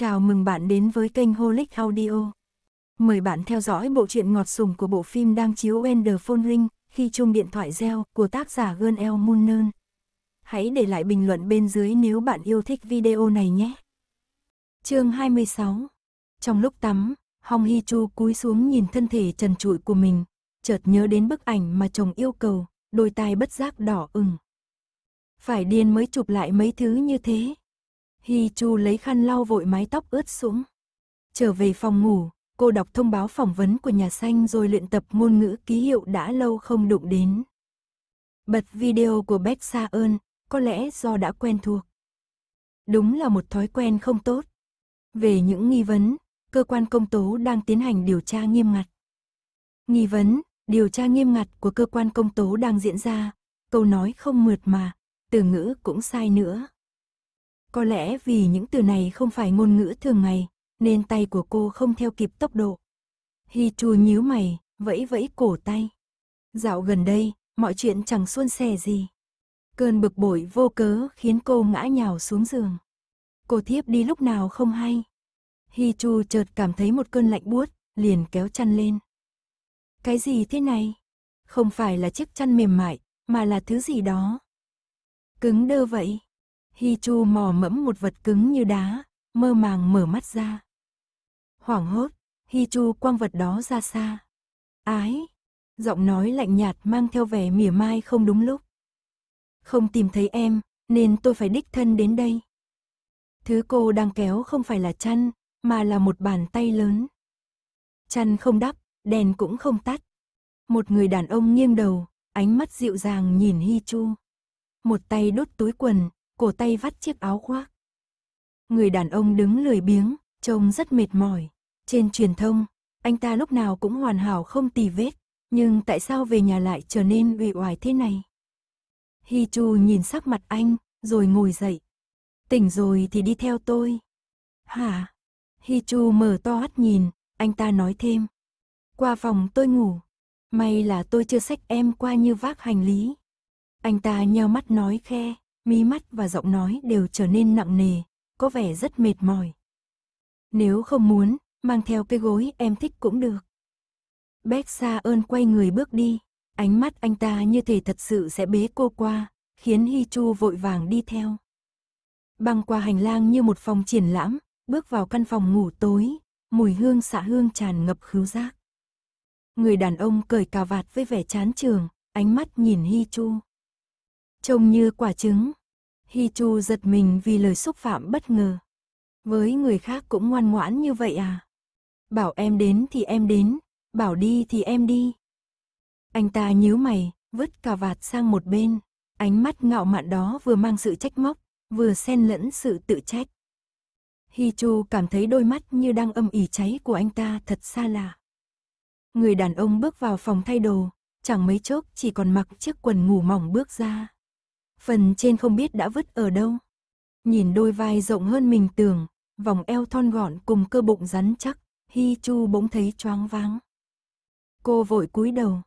Chào mừng bạn đến với kênh Holic Audio. Mời bạn theo dõi bộ truyện ngọt sùng của bộ phim đang chiếu Ender Ring khi chuông điện thoại reo của tác giả Gơn El Munern. Hãy để lại bình luận bên dưới nếu bạn yêu thích video này nhé. Chương 26 Trong lúc tắm, Hong Hi Chu cúi xuống nhìn thân thể trần trụi của mình, chợt nhớ đến bức ảnh mà chồng yêu cầu, đôi tai bất giác đỏ ửng. Phải điên mới chụp lại mấy thứ như thế Hi Chu lấy khăn lau vội mái tóc ướt xuống. Trở về phòng ngủ, cô đọc thông báo phỏng vấn của nhà xanh rồi luyện tập ngôn ngữ ký hiệu đã lâu không đụng đến. Bật video của Beck Sa ơn, có lẽ do đã quen thuộc. Đúng là một thói quen không tốt. Về những nghi vấn, cơ quan công tố đang tiến hành điều tra nghiêm ngặt. Nghi vấn, điều tra nghiêm ngặt của cơ quan công tố đang diễn ra, câu nói không mượt mà, từ ngữ cũng sai nữa. Có lẽ vì những từ này không phải ngôn ngữ thường ngày, nên tay của cô không theo kịp tốc độ. Hi Chu nhíu mày, vẫy vẫy cổ tay. Dạo gần đây, mọi chuyện chẳng suôn sẻ gì. Cơn bực bội vô cớ khiến cô ngã nhào xuống giường. Cô thiếp đi lúc nào không hay. Hi Chu chợt cảm thấy một cơn lạnh buốt, liền kéo chăn lên. Cái gì thế này? Không phải là chiếc chăn mềm mại, mà là thứ gì đó. Cứng đơ vậy. Hi Chu mò mẫm một vật cứng như đá, mơ màng mở mắt ra. Hoảng hốt, Hi Chu quăng vật đó ra xa. Ái, giọng nói lạnh nhạt mang theo vẻ mỉa mai không đúng lúc. Không tìm thấy em, nên tôi phải đích thân đến đây. Thứ cô đang kéo không phải là chăn, mà là một bàn tay lớn. Chăn không đắp, đèn cũng không tắt. Một người đàn ông nghiêng đầu, ánh mắt dịu dàng nhìn Hi Chu. Một tay đốt túi quần, cổ tay vắt chiếc áo khoác. Người đàn ông đứng lười biếng, trông rất mệt mỏi. Trên truyền thông, anh ta lúc nào cũng hoàn hảo không tì vết, nhưng tại sao về nhà lại trở nên uể oải thế này? Hi Chu nhìn sắc mặt anh, rồi ngồi dậy. Tỉnh rồi thì đi theo tôi. Hả? Hi Chu mở to mắt nhìn, anh ta nói thêm. Qua phòng tôi ngủ. May là tôi chưa xách em qua như vác hành lý. Anh ta nheo mắt nói khe mí mắt và giọng nói đều trở nên nặng nề, có vẻ rất mệt mỏi. Nếu không muốn, mang theo cái gối em thích cũng được. Bét xa ơn quay người bước đi, ánh mắt anh ta như thể thật sự sẽ bế cô qua, khiến Hi Chu vội vàng đi theo. Băng qua hành lang như một phòng triển lãm, bước vào căn phòng ngủ tối, mùi hương xạ hương tràn ngập khứu giác. Người đàn ông cởi cà vạt với vẻ chán trường, ánh mắt nhìn Hi Chu. Trông như quả trứng. Hi Chu giật mình vì lời xúc phạm bất ngờ. Với người khác cũng ngoan ngoãn như vậy à? Bảo em đến thì em đến, bảo đi thì em đi. Anh ta nhíu mày, vứt cà vạt sang một bên. Ánh mắt ngạo mạn đó vừa mang sự trách móc, vừa xen lẫn sự tự trách. Hi Chu cảm thấy đôi mắt như đang âm ỉ cháy của anh ta thật xa lạ. Người đàn ông bước vào phòng thay đồ, chẳng mấy chốc chỉ còn mặc chiếc quần ngủ mỏng bước ra phần trên không biết đã vứt ở đâu. Nhìn đôi vai rộng hơn mình tưởng, vòng eo thon gọn cùng cơ bụng rắn chắc, Hi Chu bỗng thấy choáng váng. Cô vội cúi đầu,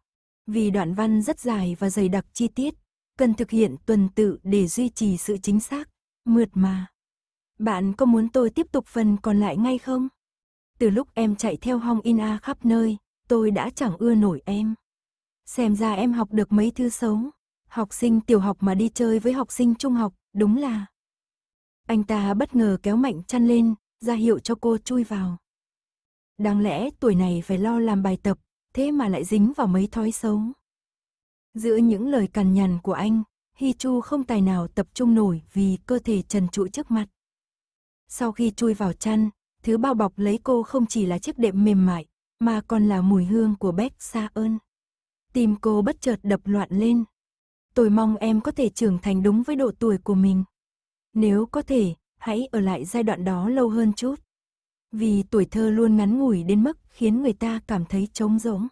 vì đoạn văn rất dài và dày đặc chi tiết, cần thực hiện tuần tự để duy trì sự chính xác, mượt mà. Bạn có muốn tôi tiếp tục phần còn lại ngay không? Từ lúc em chạy theo hong in a khắp nơi, tôi đã chẳng ưa nổi em. Xem ra em học được mấy thứ xấu. Học sinh tiểu học mà đi chơi với học sinh trung học, đúng là. Anh ta bất ngờ kéo mạnh chăn lên, ra hiệu cho cô chui vào. Đáng lẽ tuổi này phải lo làm bài tập, thế mà lại dính vào mấy thói xấu. Giữa những lời cằn nhằn của anh, Hi Chu không tài nào tập trung nổi vì cơ thể trần trụi trước mặt. Sau khi chui vào chăn, thứ bao bọc lấy cô không chỉ là chiếc đệm mềm mại, mà còn là mùi hương của Bách Sa ơn. Tim cô bất chợt đập loạn lên, Tôi mong em có thể trưởng thành đúng với độ tuổi của mình. Nếu có thể, hãy ở lại giai đoạn đó lâu hơn chút. Vì tuổi thơ luôn ngắn ngủi đến mức khiến người ta cảm thấy trống rỗng.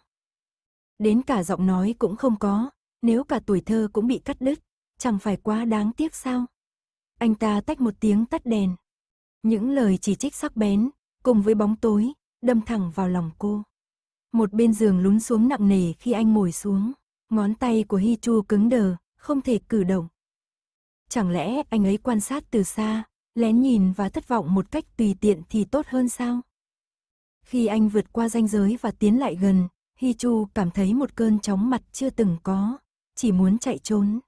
Đến cả giọng nói cũng không có, nếu cả tuổi thơ cũng bị cắt đứt, chẳng phải quá đáng tiếc sao? Anh ta tách một tiếng tắt đèn. Những lời chỉ trích sắc bén, cùng với bóng tối, đâm thẳng vào lòng cô. Một bên giường lún xuống nặng nề khi anh ngồi xuống. Ngón tay của Hi Chu cứng đờ, không thể cử động. Chẳng lẽ anh ấy quan sát từ xa, lén nhìn và thất vọng một cách tùy tiện thì tốt hơn sao? Khi anh vượt qua ranh giới và tiến lại gần, Hi Chu cảm thấy một cơn chóng mặt chưa từng có, chỉ muốn chạy trốn.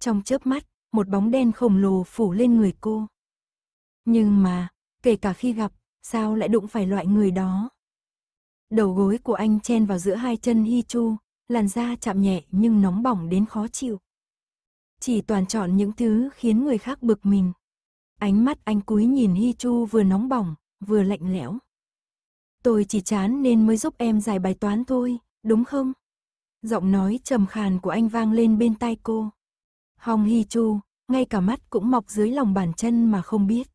Trong chớp mắt, một bóng đen khổng lồ phủ lên người cô. Nhưng mà, kể cả khi gặp, sao lại đụng phải loại người đó? Đầu gối của anh chen vào giữa hai chân Hi Chu, làn da chạm nhẹ nhưng nóng bỏng đến khó chịu. Chỉ toàn chọn những thứ khiến người khác bực mình. Ánh mắt anh cúi nhìn Hi Chu vừa nóng bỏng, vừa lạnh lẽo. Tôi chỉ chán nên mới giúp em giải bài toán thôi, đúng không? Giọng nói trầm khàn của anh vang lên bên tai cô. Hong Hi Chu, ngay cả mắt cũng mọc dưới lòng bàn chân mà không biết.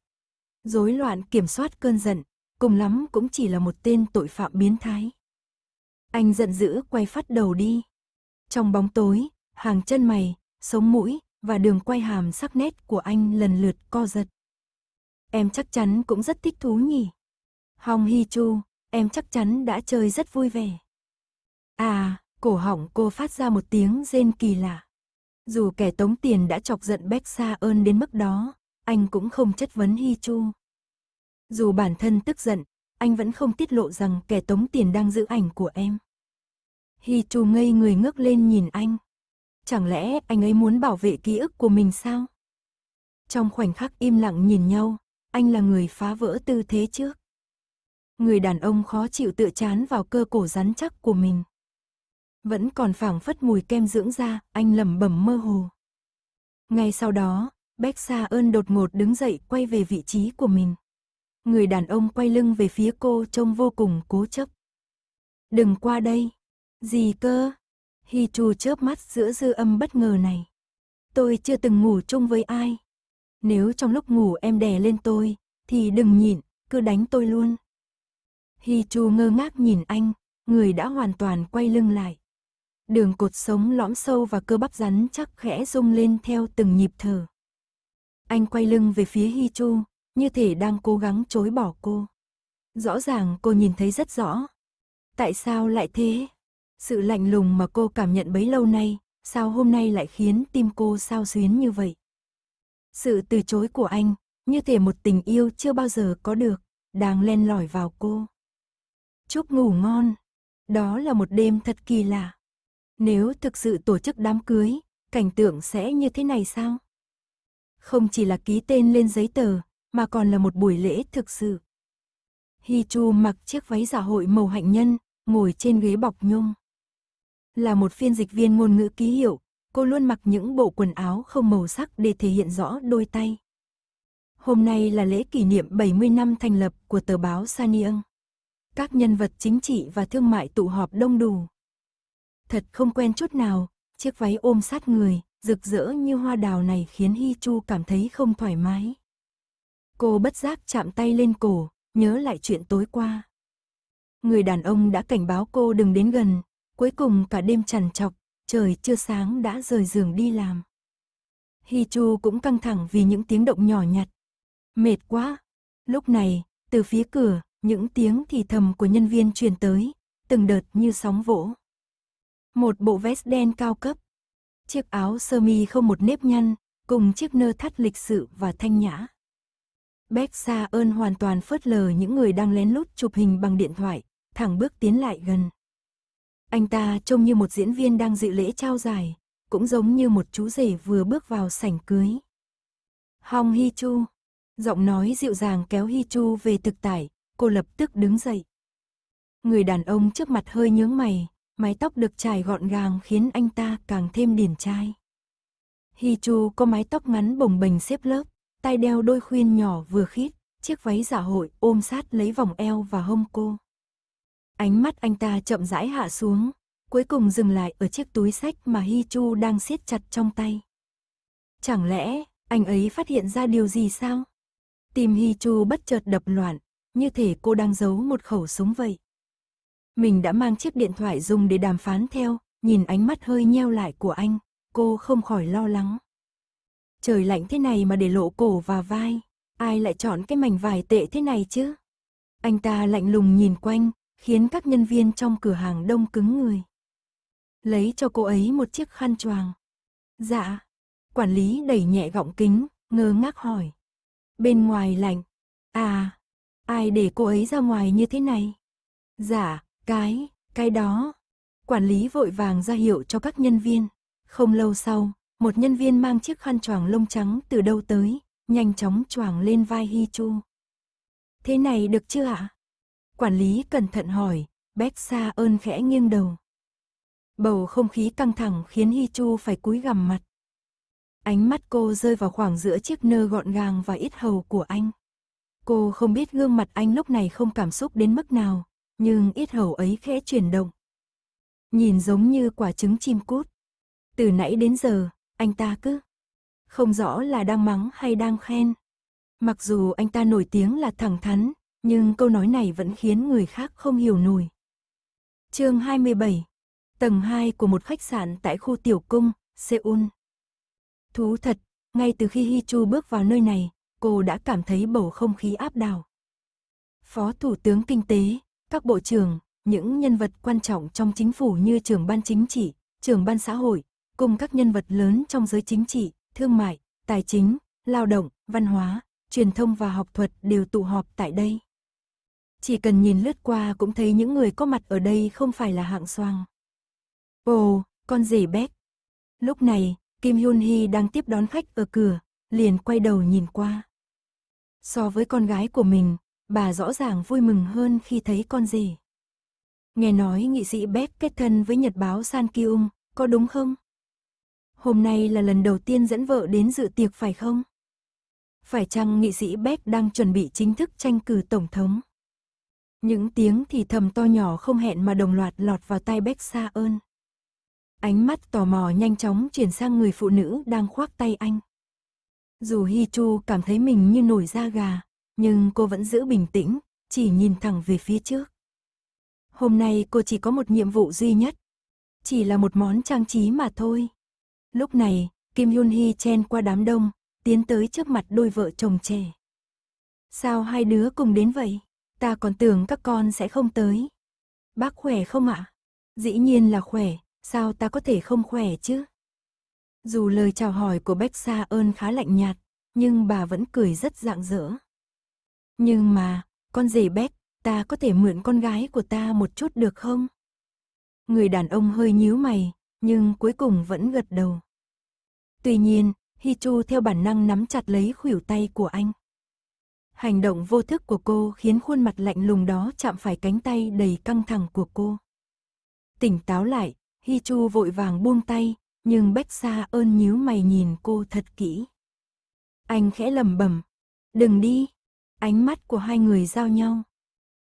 Dối loạn kiểm soát cơn giận, cùng lắm cũng chỉ là một tên tội phạm biến thái. Anh giận dữ quay phát đầu đi. Trong bóng tối, hàng chân mày, sống mũi và đường quay hàm sắc nét của anh lần lượt co giật. Em chắc chắn cũng rất thích thú nhỉ. Hong Hi Chu, em chắc chắn đã chơi rất vui vẻ. À, cổ họng cô phát ra một tiếng rên kỳ lạ. Dù kẻ tống tiền đã chọc giận Bách Sa ơn đến mức đó, anh cũng không chất vấn Hi Chu. Dù bản thân tức giận, anh vẫn không tiết lộ rằng kẻ tống tiền đang giữ ảnh của em. Hi Chu ngây người ngước lên nhìn anh. Chẳng lẽ anh ấy muốn bảo vệ ký ức của mình sao? Trong khoảnh khắc im lặng nhìn nhau, anh là người phá vỡ tư thế trước. Người đàn ông khó chịu tựa chán vào cơ cổ rắn chắc của mình. Vẫn còn phảng phất mùi kem dưỡng da, anh lẩm bẩm mơ hồ. Ngay sau đó, Bexa ơn đột ngột đứng dậy quay về vị trí của mình người đàn ông quay lưng về phía cô trông vô cùng cố chấp. Đừng qua đây. Gì cơ? Hi Chu chớp mắt giữa dư âm bất ngờ này. Tôi chưa từng ngủ chung với ai. Nếu trong lúc ngủ em đè lên tôi, thì đừng nhịn, cứ đánh tôi luôn. Hi Chu ngơ ngác nhìn anh, người đã hoàn toàn quay lưng lại. Đường cột sống lõm sâu và cơ bắp rắn chắc khẽ rung lên theo từng nhịp thở. Anh quay lưng về phía Hi Chu, như thể đang cố gắng chối bỏ cô. Rõ ràng cô nhìn thấy rất rõ. Tại sao lại thế? Sự lạnh lùng mà cô cảm nhận bấy lâu nay, sao hôm nay lại khiến tim cô sao xuyến như vậy? Sự từ chối của anh, như thể một tình yêu chưa bao giờ có được, đang len lỏi vào cô. Chúc ngủ ngon. Đó là một đêm thật kỳ lạ. Nếu thực sự tổ chức đám cưới, cảnh tượng sẽ như thế này sao? Không chỉ là ký tên lên giấy tờ, mà còn là một buổi lễ thực sự. Hi Chu mặc chiếc váy giả dạ hội màu hạnh nhân, ngồi trên ghế bọc nhung. Là một phiên dịch viên ngôn ngữ ký hiệu, cô luôn mặc những bộ quần áo không màu sắc để thể hiện rõ đôi tay. Hôm nay là lễ kỷ niệm 70 năm thành lập của tờ báo Saniang. Các nhân vật chính trị và thương mại tụ họp đông đủ. Thật không quen chút nào, chiếc váy ôm sát người, rực rỡ như hoa đào này khiến Hi Chu cảm thấy không thoải mái. Cô bất giác chạm tay lên cổ, nhớ lại chuyện tối qua. Người đàn ông đã cảnh báo cô đừng đến gần, cuối cùng cả đêm trằn trọc, trời chưa sáng đã rời giường đi làm. Hi Chu cũng căng thẳng vì những tiếng động nhỏ nhặt. Mệt quá. Lúc này, từ phía cửa, những tiếng thì thầm của nhân viên truyền tới, từng đợt như sóng vỗ. Một bộ vest đen cao cấp, chiếc áo sơ mi không một nếp nhăn, cùng chiếc nơ thắt lịch sự và thanh nhã. Bét Sa ơn hoàn toàn phớt lờ những người đang lén lút chụp hình bằng điện thoại, thẳng bước tiến lại gần. Anh ta trông như một diễn viên đang dự lễ trao giải, cũng giống như một chú rể vừa bước vào sảnh cưới. Hong Hi Chu, giọng nói dịu dàng kéo Hi Chu về thực tại, cô lập tức đứng dậy. Người đàn ông trước mặt hơi nhướng mày, mái tóc được trải gọn gàng khiến anh ta càng thêm điển trai. Hi Chu có mái tóc ngắn bồng bềnh xếp lớp, tay đeo đôi khuyên nhỏ vừa khít, chiếc váy giả dạ hội ôm sát lấy vòng eo và hông cô. Ánh mắt anh ta chậm rãi hạ xuống, cuối cùng dừng lại ở chiếc túi sách mà Hi Chu đang siết chặt trong tay. Chẳng lẽ, anh ấy phát hiện ra điều gì sao? tìm Hi Chu bất chợt đập loạn, như thể cô đang giấu một khẩu súng vậy. Mình đã mang chiếc điện thoại dùng để đàm phán theo, nhìn ánh mắt hơi nheo lại của anh, cô không khỏi lo lắng. Trời lạnh thế này mà để lộ cổ và vai, ai lại chọn cái mảnh vải tệ thế này chứ? Anh ta lạnh lùng nhìn quanh, khiến các nhân viên trong cửa hàng đông cứng người. Lấy cho cô ấy một chiếc khăn choàng. Dạ. Quản lý đẩy nhẹ gọng kính, ngơ ngác hỏi. Bên ngoài lạnh. À, ai để cô ấy ra ngoài như thế này? Dạ, cái, cái đó. Quản lý vội vàng ra hiệu cho các nhân viên. Không lâu sau, một nhân viên mang chiếc khăn choàng lông trắng từ đâu tới, nhanh chóng choàng lên vai Hi Chu. Thế này được chưa ạ? Quản lý cẩn thận hỏi, Bét Sa ơn khẽ nghiêng đầu. Bầu không khí căng thẳng khiến Hi Chu phải cúi gằm mặt. Ánh mắt cô rơi vào khoảng giữa chiếc nơ gọn gàng và ít hầu của anh. Cô không biết gương mặt anh lúc này không cảm xúc đến mức nào, nhưng ít hầu ấy khẽ chuyển động. Nhìn giống như quả trứng chim cút. Từ nãy đến giờ, anh ta cứ không rõ là đang mắng hay đang khen. Mặc dù anh ta nổi tiếng là thẳng thắn, nhưng câu nói này vẫn khiến người khác không hiểu nổi. Chương 27. Tầng 2 của một khách sạn tại khu tiểu cung, Seoul. Thú thật, ngay từ khi Hi Chu bước vào nơi này, cô đã cảm thấy bầu không khí áp đảo. Phó Thủ tướng Kinh tế, các bộ trưởng, những nhân vật quan trọng trong chính phủ như trưởng ban chính trị, trưởng ban xã hội, cùng các nhân vật lớn trong giới chính trị, thương mại, tài chính, lao động, văn hóa, truyền thông và học thuật đều tụ họp tại đây. Chỉ cần nhìn lướt qua cũng thấy những người có mặt ở đây không phải là hạng xoang. Ồ, con rể Beck. Lúc này, Kim Hyun Hee đang tiếp đón khách ở cửa, liền quay đầu nhìn qua. So với con gái của mình, bà rõ ràng vui mừng hơn khi thấy con rể. Nghe nói nghị sĩ Beck kết thân với nhật báo San Kyung, có đúng không? hôm nay là lần đầu tiên dẫn vợ đến dự tiệc phải không? Phải chăng nghị sĩ Beck đang chuẩn bị chính thức tranh cử tổng thống? Những tiếng thì thầm to nhỏ không hẹn mà đồng loạt lọt vào tai Beck xa ơn. Ánh mắt tò mò nhanh chóng chuyển sang người phụ nữ đang khoác tay anh. Dù Hi Chu cảm thấy mình như nổi da gà, nhưng cô vẫn giữ bình tĩnh, chỉ nhìn thẳng về phía trước. Hôm nay cô chỉ có một nhiệm vụ duy nhất, chỉ là một món trang trí mà thôi. Lúc này, Kim Yun Hee chen qua đám đông, tiến tới trước mặt đôi vợ chồng trẻ. Sao hai đứa cùng đến vậy? Ta còn tưởng các con sẽ không tới. Bác khỏe không ạ? Dĩ nhiên là khỏe, sao ta có thể không khỏe chứ? Dù lời chào hỏi của Bách Sa ơn khá lạnh nhạt, nhưng bà vẫn cười rất rạng rỡ. Nhưng mà, con rể Bách, ta có thể mượn con gái của ta một chút được không? Người đàn ông hơi nhíu mày, nhưng cuối cùng vẫn gật đầu. Tuy nhiên, Hichu theo bản năng nắm chặt lấy khuỷu tay của anh. Hành động vô thức của cô khiến khuôn mặt lạnh lùng đó chạm phải cánh tay đầy căng thẳng của cô. Tỉnh táo lại, Hichu vội vàng buông tay, nhưng Bách Sa ơn nhíu mày nhìn cô thật kỹ. Anh khẽ lầm bẩm, "Đừng đi." Ánh mắt của hai người giao nhau.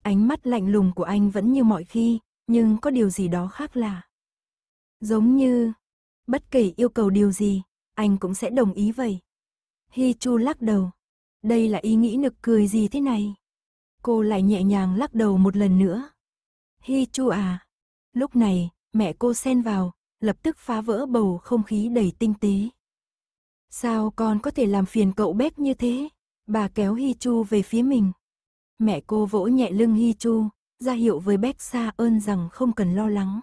Ánh mắt lạnh lùng của anh vẫn như mọi khi, nhưng có điều gì đó khác lạ. Giống như bất kể yêu cầu điều gì, anh cũng sẽ đồng ý vậy. Hi Chu lắc đầu. Đây là ý nghĩ nực cười gì thế này? Cô lại nhẹ nhàng lắc đầu một lần nữa. Hi Chu à. Lúc này, mẹ cô xen vào, lập tức phá vỡ bầu không khí đầy tinh tế. Sao con có thể làm phiền cậu bếp như thế? Bà kéo Hi Chu về phía mình. Mẹ cô vỗ nhẹ lưng Hi Chu, ra hiệu với Bách xa ơn rằng không cần lo lắng.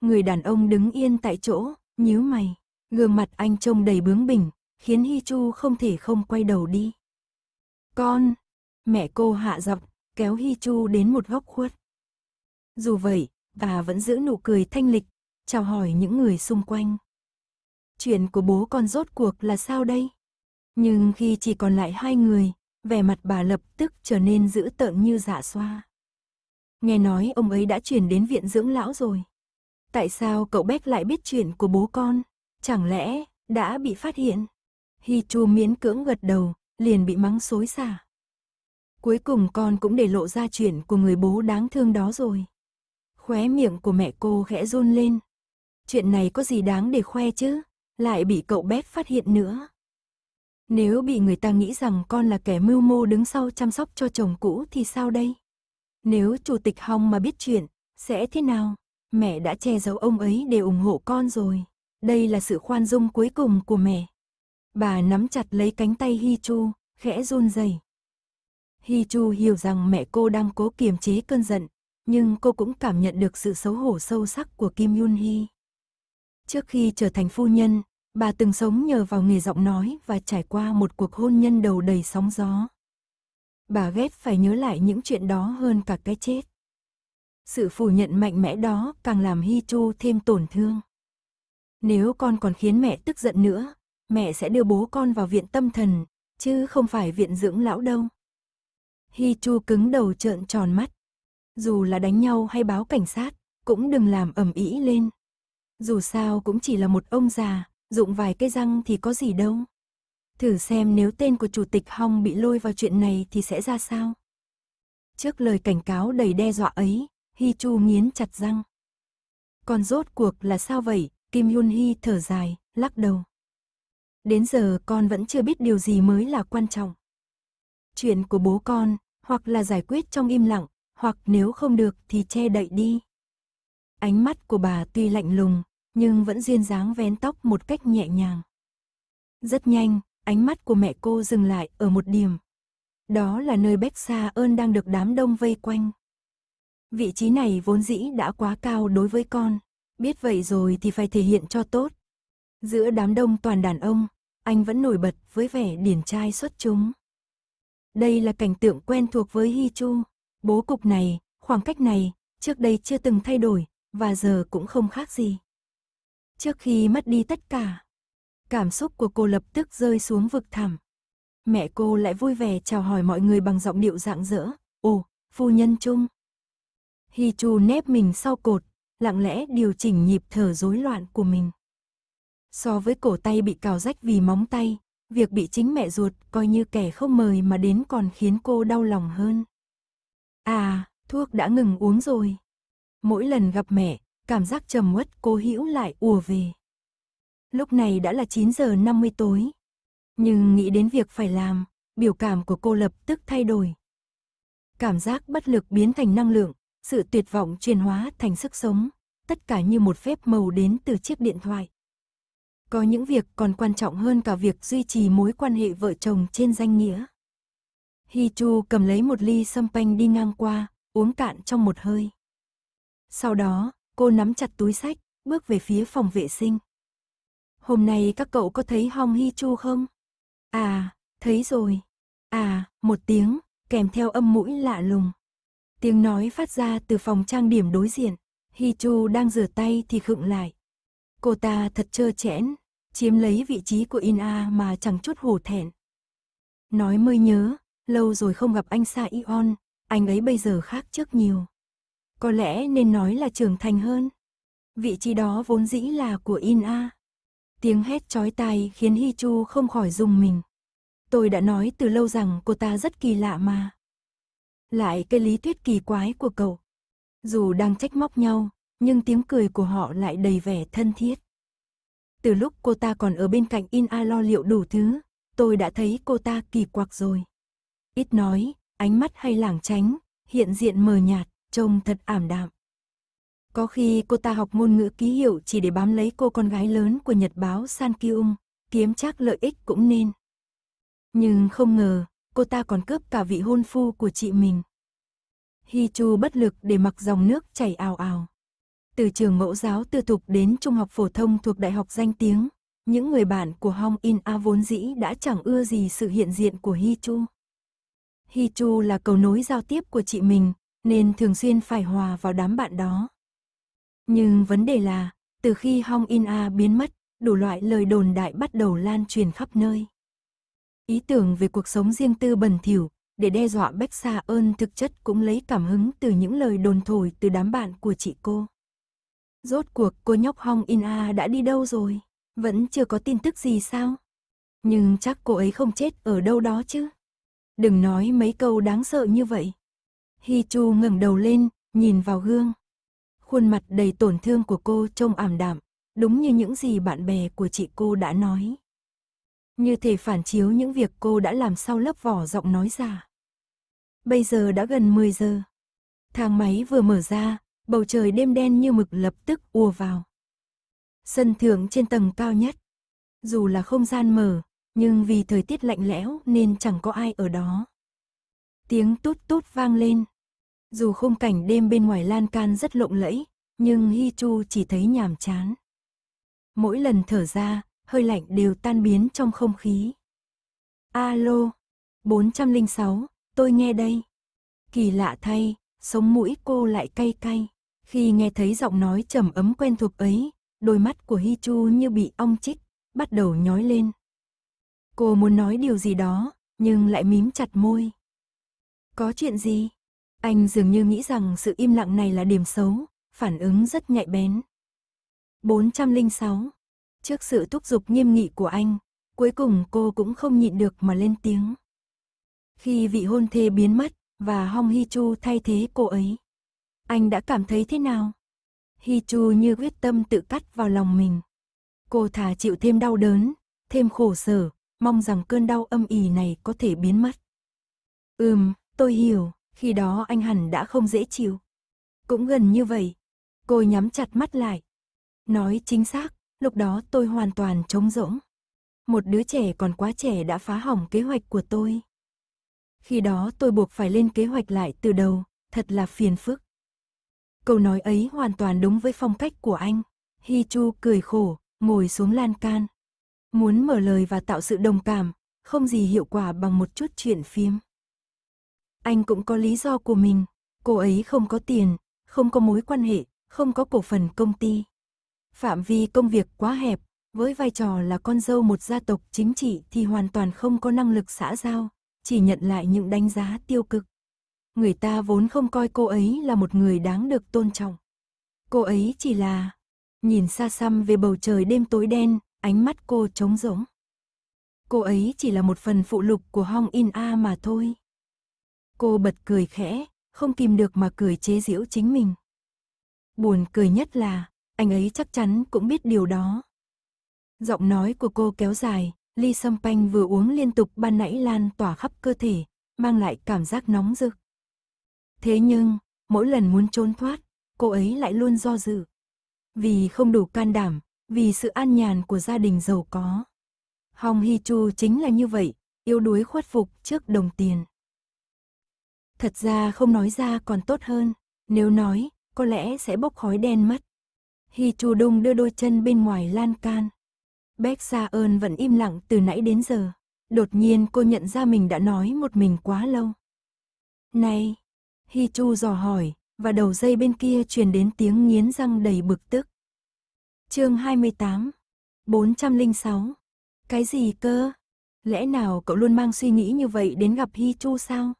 Người đàn ông đứng yên tại chỗ, nhíu mày. Gương mặt anh trông đầy bướng bỉnh, khiến Hi Chu không thể không quay đầu đi. Con! Mẹ cô hạ giọng, kéo Hi Chu đến một góc khuất. Dù vậy, bà vẫn giữ nụ cười thanh lịch, chào hỏi những người xung quanh. Chuyện của bố con rốt cuộc là sao đây? Nhưng khi chỉ còn lại hai người, vẻ mặt bà lập tức trở nên dữ tợn như giả dạ xoa. Nghe nói ông ấy đã chuyển đến viện dưỡng lão rồi. Tại sao cậu bé lại biết chuyện của bố con? Chẳng lẽ, đã bị phát hiện? Hi Chu miễn cưỡng gật đầu, liền bị mắng xối xả. Cuối cùng con cũng để lộ ra chuyện của người bố đáng thương đó rồi. Khóe miệng của mẹ cô khẽ run lên. Chuyện này có gì đáng để khoe chứ, lại bị cậu bé phát hiện nữa. Nếu bị người ta nghĩ rằng con là kẻ mưu mô đứng sau chăm sóc cho chồng cũ thì sao đây? Nếu chủ tịch Hong mà biết chuyện, sẽ thế nào? Mẹ đã che giấu ông ấy để ủng hộ con rồi đây là sự khoan dung cuối cùng của mẹ. Bà nắm chặt lấy cánh tay Hi Chu, khẽ run rẩy. Hi Chu hiểu rằng mẹ cô đang cố kiềm chế cơn giận, nhưng cô cũng cảm nhận được sự xấu hổ sâu sắc của Kim Yun Hi. Trước khi trở thành phu nhân, bà từng sống nhờ vào nghề giọng nói và trải qua một cuộc hôn nhân đầu đầy sóng gió. Bà ghét phải nhớ lại những chuyện đó hơn cả cái chết. Sự phủ nhận mạnh mẽ đó càng làm Hi Chu thêm tổn thương. Nếu con còn khiến mẹ tức giận nữa, mẹ sẽ đưa bố con vào viện tâm thần, chứ không phải viện dưỡng lão đâu. Hi Chu cứng đầu trợn tròn mắt. Dù là đánh nhau hay báo cảnh sát, cũng đừng làm ầm ĩ lên. Dù sao cũng chỉ là một ông già, dụng vài cây răng thì có gì đâu. Thử xem nếu tên của chủ tịch Hong bị lôi vào chuyện này thì sẽ ra sao. Trước lời cảnh cáo đầy đe dọa ấy, Hi Chu nghiến chặt răng. Còn rốt cuộc là sao vậy, Kim Yun Hee thở dài, lắc đầu. Đến giờ con vẫn chưa biết điều gì mới là quan trọng. Chuyện của bố con, hoặc là giải quyết trong im lặng, hoặc nếu không được thì che đậy đi. Ánh mắt của bà tuy lạnh lùng, nhưng vẫn duyên dáng vén tóc một cách nhẹ nhàng. Rất nhanh, ánh mắt của mẹ cô dừng lại ở một điểm. Đó là nơi Bách Sa ơn đang được đám đông vây quanh. Vị trí này vốn dĩ đã quá cao đối với con biết vậy rồi thì phải thể hiện cho tốt. Giữa đám đông toàn đàn ông, anh vẫn nổi bật với vẻ điển trai xuất chúng. Đây là cảnh tượng quen thuộc với Hi Chu, bố cục này, khoảng cách này, trước đây chưa từng thay đổi, và giờ cũng không khác gì. Trước khi mất đi tất cả, cảm xúc của cô lập tức rơi xuống vực thẳm. Mẹ cô lại vui vẻ chào hỏi mọi người bằng giọng điệu rạng rỡ, ồ, phu nhân chung. Hi Chu nép mình sau cột, lặng lẽ điều chỉnh nhịp thở rối loạn của mình. So với cổ tay bị cào rách vì móng tay, việc bị chính mẹ ruột coi như kẻ không mời mà đến còn khiến cô đau lòng hơn. À, thuốc đã ngừng uống rồi. Mỗi lần gặp mẹ, cảm giác trầm uất cô hữu lại ùa về. Lúc này đã là 9 giờ 50 tối. Nhưng nghĩ đến việc phải làm, biểu cảm của cô lập tức thay đổi. Cảm giác bất lực biến thành năng lượng, sự tuyệt vọng chuyển hóa thành sức sống, tất cả như một phép màu đến từ chiếc điện thoại. Có những việc còn quan trọng hơn cả việc duy trì mối quan hệ vợ chồng trên danh nghĩa. Hi Chu cầm lấy một ly sâm panh đi ngang qua, uống cạn trong một hơi. Sau đó, cô nắm chặt túi sách, bước về phía phòng vệ sinh. Hôm nay các cậu có thấy Hong Hi Chu không? À, thấy rồi. À, một tiếng, kèm theo âm mũi lạ lùng. Tiếng nói phát ra từ phòng trang điểm đối diện. Hi Chu đang rửa tay thì khựng lại. Cô ta thật trơ trẽn, chiếm lấy vị trí của In A mà chẳng chút hổ thẹn. Nói mới nhớ, lâu rồi không gặp anh Sa Ion, anh ấy bây giờ khác trước nhiều. Có lẽ nên nói là trưởng thành hơn. Vị trí đó vốn dĩ là của In A. Tiếng hét chói tai khiến Hi Chu không khỏi dùng mình. Tôi đã nói từ lâu rằng cô ta rất kỳ lạ mà lại cái lý thuyết kỳ quái của cậu. Dù đang trách móc nhau, nhưng tiếng cười của họ lại đầy vẻ thân thiết. Từ lúc cô ta còn ở bên cạnh In A lo liệu đủ thứ, tôi đã thấy cô ta kỳ quặc rồi. Ít nói, ánh mắt hay lảng tránh, hiện diện mờ nhạt, trông thật ảm đạm. Có khi cô ta học ngôn ngữ ký hiệu chỉ để bám lấy cô con gái lớn của nhật báo San Kiung, kiếm chắc lợi ích cũng nên. Nhưng không ngờ, cô ta còn cướp cả vị hôn phu của chị mình. Hi Chu bất lực để mặc dòng nước chảy ào ào. Từ trường mẫu giáo tư thục đến trung học phổ thông thuộc đại học danh tiếng, những người bạn của Hong In A vốn dĩ đã chẳng ưa gì sự hiện diện của Hi Chu. Hi Chu là cầu nối giao tiếp của chị mình, nên thường xuyên phải hòa vào đám bạn đó. Nhưng vấn đề là, từ khi Hong In A biến mất, đủ loại lời đồn đại bắt đầu lan truyền khắp nơi. Ý tưởng về cuộc sống riêng tư bẩn thỉu để đe dọa Bách Sa ơn thực chất cũng lấy cảm hứng từ những lời đồn thổi từ đám bạn của chị cô. Rốt cuộc cô nhóc Hong In A đã đi đâu rồi? Vẫn chưa có tin tức gì sao? Nhưng chắc cô ấy không chết ở đâu đó chứ? Đừng nói mấy câu đáng sợ như vậy. Hi Chu ngẩng đầu lên, nhìn vào gương. Khuôn mặt đầy tổn thương của cô trông ảm đạm, đúng như những gì bạn bè của chị cô đã nói. Như thể phản chiếu những việc cô đã làm sau lớp vỏ giọng nói ra. Bây giờ đã gần 10 giờ. Thang máy vừa mở ra, bầu trời đêm đen như mực lập tức ùa vào. Sân thượng trên tầng cao nhất. Dù là không gian mở, nhưng vì thời tiết lạnh lẽo nên chẳng có ai ở đó. Tiếng tút tút vang lên. Dù khung cảnh đêm bên ngoài lan can rất lộng lẫy, nhưng Hi Chu chỉ thấy nhàm chán. Mỗi lần thở ra, hơi lạnh đều tan biến trong không khí. Alo, 406, tôi nghe đây. Kỳ lạ thay, sống mũi cô lại cay cay. Khi nghe thấy giọng nói trầm ấm quen thuộc ấy, đôi mắt của Hi Chu như bị ong chích, bắt đầu nhói lên. Cô muốn nói điều gì đó, nhưng lại mím chặt môi. Có chuyện gì? Anh dường như nghĩ rằng sự im lặng này là điểm xấu, phản ứng rất nhạy bén. 406 Trước sự thúc giục nghiêm nghị của anh, cuối cùng cô cũng không nhịn được mà lên tiếng. Khi vị hôn thê biến mất và Hong Hi Chu thay thế cô ấy, anh đã cảm thấy thế nào? Hi Chu như quyết tâm tự cắt vào lòng mình. Cô thả chịu thêm đau đớn, thêm khổ sở, mong rằng cơn đau âm ỉ này có thể biến mất. Ừm, tôi hiểu, khi đó anh hẳn đã không dễ chịu. Cũng gần như vậy. Cô nhắm chặt mắt lại. Nói chính xác, Lúc đó tôi hoàn toàn trống rỗng. Một đứa trẻ còn quá trẻ đã phá hỏng kế hoạch của tôi. Khi đó tôi buộc phải lên kế hoạch lại từ đầu, thật là phiền phức. Câu nói ấy hoàn toàn đúng với phong cách của anh. Hi Chu cười khổ, ngồi xuống lan can. Muốn mở lời và tạo sự đồng cảm, không gì hiệu quả bằng một chút chuyện phim. Anh cũng có lý do của mình, cô ấy không có tiền, không có mối quan hệ, không có cổ phần công ty. Phạm vi công việc quá hẹp, với vai trò là con dâu một gia tộc chính trị thì hoàn toàn không có năng lực xã giao, chỉ nhận lại những đánh giá tiêu cực. Người ta vốn không coi cô ấy là một người đáng được tôn trọng. Cô ấy chỉ là nhìn xa xăm về bầu trời đêm tối đen, ánh mắt cô trống rỗng. Cô ấy chỉ là một phần phụ lục của Hong In A mà thôi. Cô bật cười khẽ, không kìm được mà cười chế giễu chính mình. Buồn cười nhất là, anh ấy chắc chắn cũng biết điều đó. Giọng nói của cô kéo dài, ly sâm panh vừa uống liên tục ban nãy lan tỏa khắp cơ thể, mang lại cảm giác nóng rực. Thế nhưng, mỗi lần muốn trốn thoát, cô ấy lại luôn do dự. Vì không đủ can đảm, vì sự an nhàn của gia đình giàu có. Hong Hi Chu chính là như vậy, yếu đuối khuất phục trước đồng tiền. Thật ra không nói ra còn tốt hơn, nếu nói, có lẽ sẽ bốc khói đen mất. Hi Chu Đông đưa đôi chân bên ngoài lan can. Bách Sa ơn vẫn im lặng từ nãy đến giờ. Đột nhiên cô nhận ra mình đã nói một mình quá lâu. Này! Hi Chu dò hỏi, và đầu dây bên kia truyền đến tiếng nghiến răng đầy bực tức. chương 28 406 Cái gì cơ? Lẽ nào cậu luôn mang suy nghĩ như vậy đến gặp Hi Chu sao?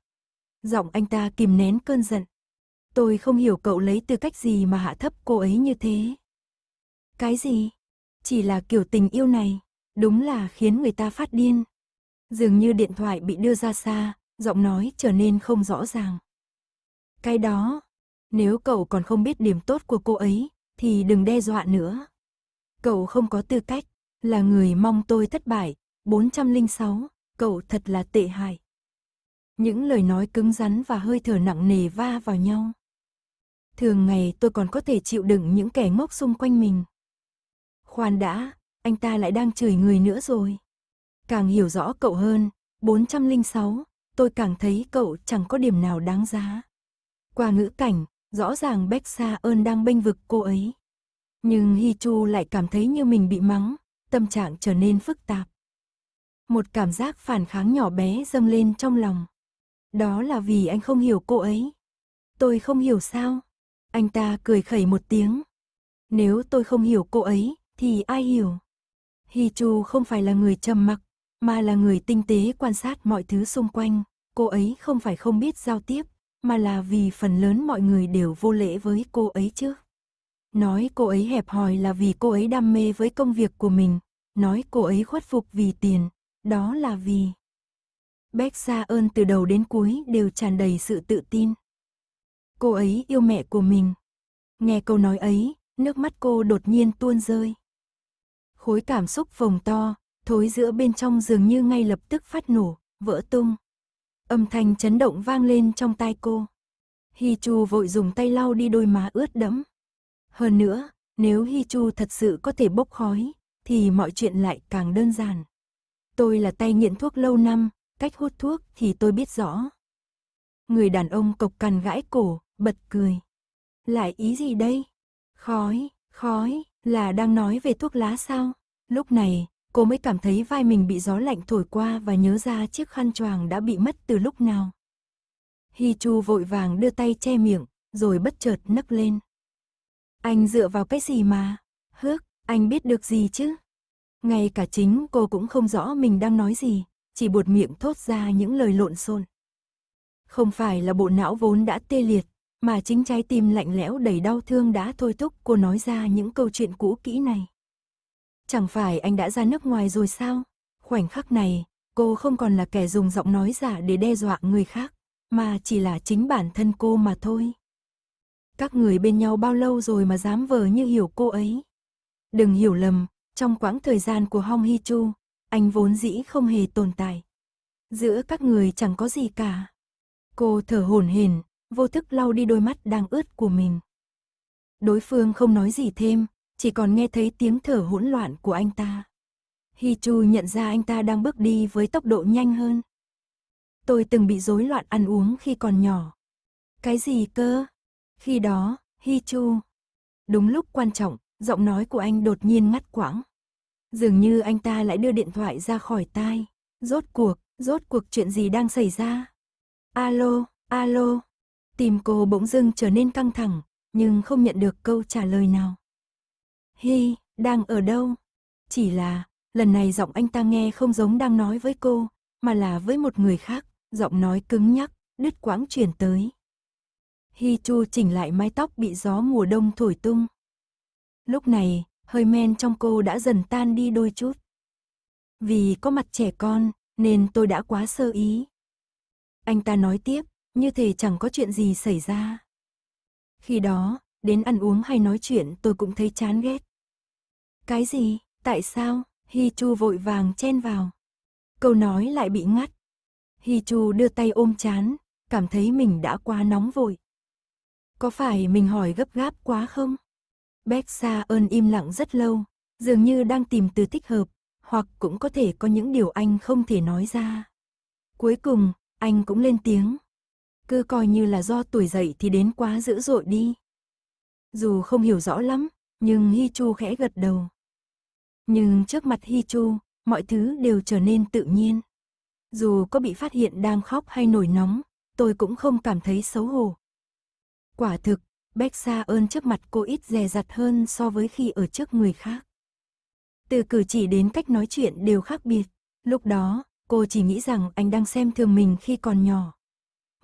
Giọng anh ta kìm nén cơn giận. Tôi không hiểu cậu lấy tư cách gì mà hạ thấp cô ấy như thế. Cái gì? Chỉ là kiểu tình yêu này, đúng là khiến người ta phát điên. Dường như điện thoại bị đưa ra xa, giọng nói trở nên không rõ ràng. Cái đó, nếu cậu còn không biết điểm tốt của cô ấy, thì đừng đe dọa nữa. Cậu không có tư cách, là người mong tôi thất bại, 406, cậu thật là tệ hại. Những lời nói cứng rắn và hơi thở nặng nề va vào nhau. Thường ngày tôi còn có thể chịu đựng những kẻ ngốc xung quanh mình. Khoan đã, anh ta lại đang chửi người nữa rồi. Càng hiểu rõ cậu hơn, 406, tôi càng thấy cậu chẳng có điểm nào đáng giá. Qua ngữ cảnh, rõ ràng Bách Sa ơn đang bênh vực cô ấy. Nhưng Hi Chu lại cảm thấy như mình bị mắng, tâm trạng trở nên phức tạp. Một cảm giác phản kháng nhỏ bé dâng lên trong lòng. Đó là vì anh không hiểu cô ấy. Tôi không hiểu sao? Anh ta cười khẩy một tiếng. Nếu tôi không hiểu cô ấy, thì ai hiểu. Hi Chu không phải là người trầm mặc, mà là người tinh tế quan sát mọi thứ xung quanh, cô ấy không phải không biết giao tiếp, mà là vì phần lớn mọi người đều vô lễ với cô ấy chứ. Nói cô ấy hẹp hòi là vì cô ấy đam mê với công việc của mình, nói cô ấy khuất phục vì tiền, đó là vì Bách Sa ơn từ đầu đến cuối đều tràn đầy sự tự tin. Cô ấy yêu mẹ của mình. Nghe câu nói ấy, nước mắt cô đột nhiên tuôn rơi khối cảm xúc vòng to, thối giữa bên trong dường như ngay lập tức phát nổ, vỡ tung. Âm thanh chấn động vang lên trong tai cô. Hi Chu vội dùng tay lau đi đôi má ướt đẫm. Hơn nữa, nếu Hi Chu thật sự có thể bốc khói, thì mọi chuyện lại càng đơn giản. Tôi là tay nghiện thuốc lâu năm, cách hút thuốc thì tôi biết rõ. Người đàn ông cộc cằn gãi cổ, bật cười. Lại ý gì đây? Khói, khói, là đang nói về thuốc lá sao? Lúc này, cô mới cảm thấy vai mình bị gió lạnh thổi qua và nhớ ra chiếc khăn choàng đã bị mất từ lúc nào. Hi Chu vội vàng đưa tay che miệng, rồi bất chợt nấc lên. Anh dựa vào cái gì mà? Hước, anh biết được gì chứ? Ngay cả chính cô cũng không rõ mình đang nói gì, chỉ buột miệng thốt ra những lời lộn xộn. Không phải là bộ não vốn đã tê liệt, mà chính trái tim lạnh lẽo đầy đau thương đã thôi thúc cô nói ra những câu chuyện cũ kỹ này. Chẳng phải anh đã ra nước ngoài rồi sao? Khoảnh khắc này, cô không còn là kẻ dùng giọng nói giả để đe dọa người khác, mà chỉ là chính bản thân cô mà thôi. Các người bên nhau bao lâu rồi mà dám vờ như hiểu cô ấy? Đừng hiểu lầm, trong quãng thời gian của Hong Hi Chu, anh vốn dĩ không hề tồn tại. Giữa các người chẳng có gì cả. Cô thở hổn hển, vô thức lau đi đôi mắt đang ướt của mình. Đối phương không nói gì thêm, chỉ còn nghe thấy tiếng thở hỗn loạn của anh ta. Hi Chu nhận ra anh ta đang bước đi với tốc độ nhanh hơn. Tôi từng bị rối loạn ăn uống khi còn nhỏ. Cái gì cơ? Khi đó, Hi Chu. Đúng lúc quan trọng, giọng nói của anh đột nhiên ngắt quãng. Dường như anh ta lại đưa điện thoại ra khỏi tai. Rốt cuộc, rốt cuộc chuyện gì đang xảy ra? Alo, alo. Tìm cô bỗng dưng trở nên căng thẳng, nhưng không nhận được câu trả lời nào. Hi, đang ở đâu? Chỉ là, lần này giọng anh ta nghe không giống đang nói với cô, mà là với một người khác, giọng nói cứng nhắc, đứt quãng chuyển tới. Hi Chu chỉnh lại mái tóc bị gió mùa đông thổi tung. Lúc này, hơi men trong cô đã dần tan đi đôi chút. Vì có mặt trẻ con, nên tôi đã quá sơ ý. Anh ta nói tiếp, như thể chẳng có chuyện gì xảy ra. Khi đó, đến ăn uống hay nói chuyện tôi cũng thấy chán ghét. Cái gì, tại sao, Hi Chu vội vàng chen vào. Câu nói lại bị ngắt. Hi Chu đưa tay ôm chán, cảm thấy mình đã quá nóng vội. Có phải mình hỏi gấp gáp quá không? Bách Sa ơn im lặng rất lâu, dường như đang tìm từ thích hợp, hoặc cũng có thể có những điều anh không thể nói ra. Cuối cùng, anh cũng lên tiếng cứ coi như là do tuổi dậy thì đến quá dữ dội đi. Dù không hiểu rõ lắm, nhưng Hi Chu khẽ gật đầu. Nhưng trước mặt Hi Chu, mọi thứ đều trở nên tự nhiên. Dù có bị phát hiện đang khóc hay nổi nóng, tôi cũng không cảm thấy xấu hổ. Quả thực, Bách Sa ơn trước mặt cô ít dè dặt hơn so với khi ở trước người khác. Từ cử chỉ đến cách nói chuyện đều khác biệt. Lúc đó, cô chỉ nghĩ rằng anh đang xem thường mình khi còn nhỏ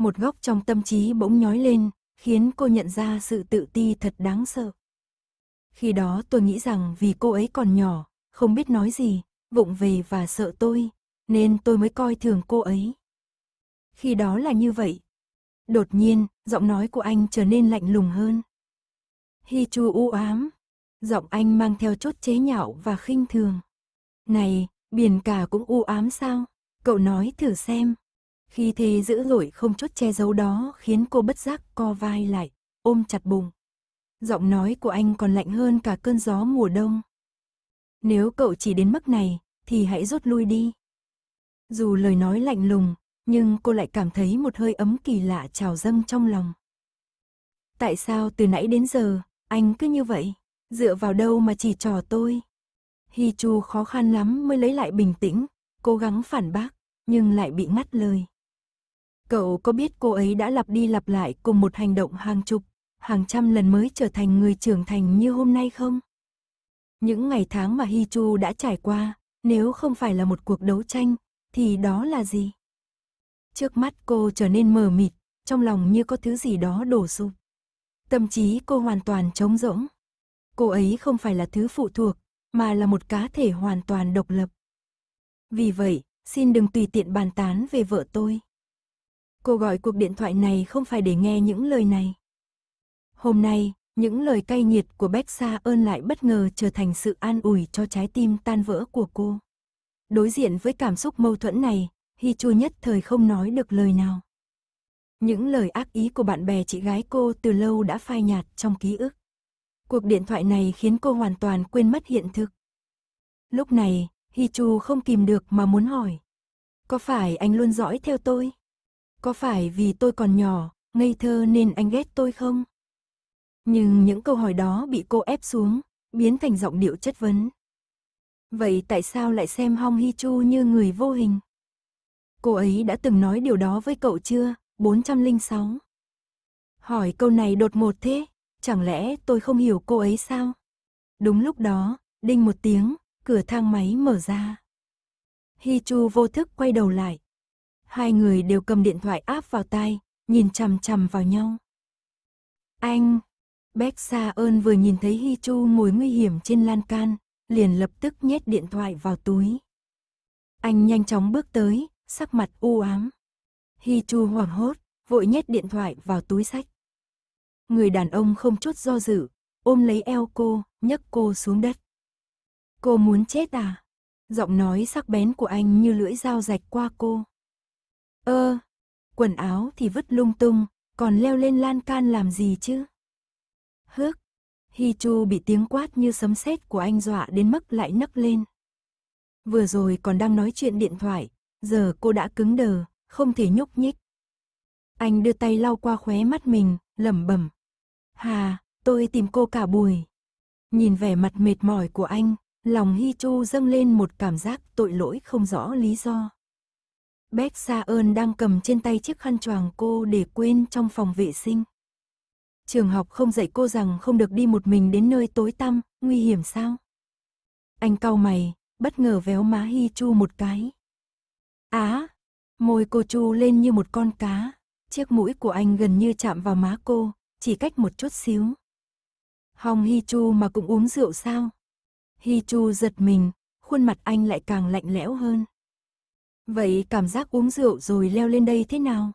một góc trong tâm trí bỗng nhói lên, khiến cô nhận ra sự tự ti thật đáng sợ. Khi đó tôi nghĩ rằng vì cô ấy còn nhỏ, không biết nói gì, vụng về và sợ tôi, nên tôi mới coi thường cô ấy. Khi đó là như vậy. Đột nhiên, giọng nói của anh trở nên lạnh lùng hơn. Hi Chu u ám, giọng anh mang theo chút chế nhạo và khinh thường. Này, biển cả cũng u ám sao? Cậu nói thử xem. Khi thế dữ dội không chút che giấu đó khiến cô bất giác co vai lại, ôm chặt bùng. Giọng nói của anh còn lạnh hơn cả cơn gió mùa đông. Nếu cậu chỉ đến mức này, thì hãy rút lui đi. Dù lời nói lạnh lùng, nhưng cô lại cảm thấy một hơi ấm kỳ lạ trào dâng trong lòng. Tại sao từ nãy đến giờ, anh cứ như vậy, dựa vào đâu mà chỉ trò tôi? Hi Chu khó khăn lắm mới lấy lại bình tĩnh, cố gắng phản bác, nhưng lại bị ngắt lời. Cậu có biết cô ấy đã lặp đi lặp lại cùng một hành động hàng chục, hàng trăm lần mới trở thành người trưởng thành như hôm nay không? Những ngày tháng mà Hi Chu đã trải qua, nếu không phải là một cuộc đấu tranh, thì đó là gì? Trước mắt cô trở nên mờ mịt, trong lòng như có thứ gì đó đổ sụp. Tâm trí cô hoàn toàn trống rỗng. Cô ấy không phải là thứ phụ thuộc, mà là một cá thể hoàn toàn độc lập. Vì vậy, xin đừng tùy tiện bàn tán về vợ tôi. Cô gọi cuộc điện thoại này không phải để nghe những lời này. Hôm nay, những lời cay nghiệt của Bách Sa ơn lại bất ngờ trở thành sự an ủi cho trái tim tan vỡ của cô. Đối diện với cảm xúc mâu thuẫn này, Hi Chu nhất thời không nói được lời nào. Những lời ác ý của bạn bè chị gái cô từ lâu đã phai nhạt trong ký ức. Cuộc điện thoại này khiến cô hoàn toàn quên mất hiện thực. Lúc này, Hi Chu không kìm được mà muốn hỏi. Có phải anh luôn dõi theo tôi? Có phải vì tôi còn nhỏ, ngây thơ nên anh ghét tôi không? Nhưng những câu hỏi đó bị cô ép xuống, biến thành giọng điệu chất vấn. Vậy tại sao lại xem Hong Hi Chu như người vô hình? Cô ấy đã từng nói điều đó với cậu chưa? 406. Hỏi câu này đột ngột thế, chẳng lẽ tôi không hiểu cô ấy sao? Đúng lúc đó, đinh một tiếng, cửa thang máy mở ra. Hi Chu vô thức quay đầu lại, hai người đều cầm điện thoại áp vào tai, nhìn chằm chằm vào nhau. Anh, Bách Sa ơn vừa nhìn thấy Hi Chu ngồi nguy hiểm trên lan can, liền lập tức nhét điện thoại vào túi. Anh nhanh chóng bước tới, sắc mặt u ám. Hi Chu hoảng hốt, vội nhét điện thoại vào túi sách. Người đàn ông không chút do dự, ôm lấy eo cô, nhấc cô xuống đất. Cô muốn chết à? Giọng nói sắc bén của anh như lưỡi dao rạch qua cô. Ơ, ờ, quần áo thì vứt lung tung, còn leo lên lan can làm gì chứ? Hước, Hi Chu bị tiếng quát như sấm sét của anh dọa đến mức lại nấc lên. Vừa rồi còn đang nói chuyện điện thoại, giờ cô đã cứng đờ, không thể nhúc nhích. Anh đưa tay lau qua khóe mắt mình, lẩm bẩm. Hà, tôi tìm cô cả buổi. Nhìn vẻ mặt mệt mỏi của anh, lòng Hi Chu dâng lên một cảm giác tội lỗi không rõ lý do. Bét Sa ơn đang cầm trên tay chiếc khăn choàng cô để quên trong phòng vệ sinh. Trường học không dạy cô rằng không được đi một mình đến nơi tối tăm, nguy hiểm sao? Anh cau mày, bất ngờ véo má Hi Chu một cái. Á, à, môi cô Chu lên như một con cá, chiếc mũi của anh gần như chạm vào má cô, chỉ cách một chút xíu. Hong Hi Chu mà cũng uống rượu sao? Hi Chu giật mình, khuôn mặt anh lại càng lạnh lẽo hơn. Vậy cảm giác uống rượu rồi leo lên đây thế nào?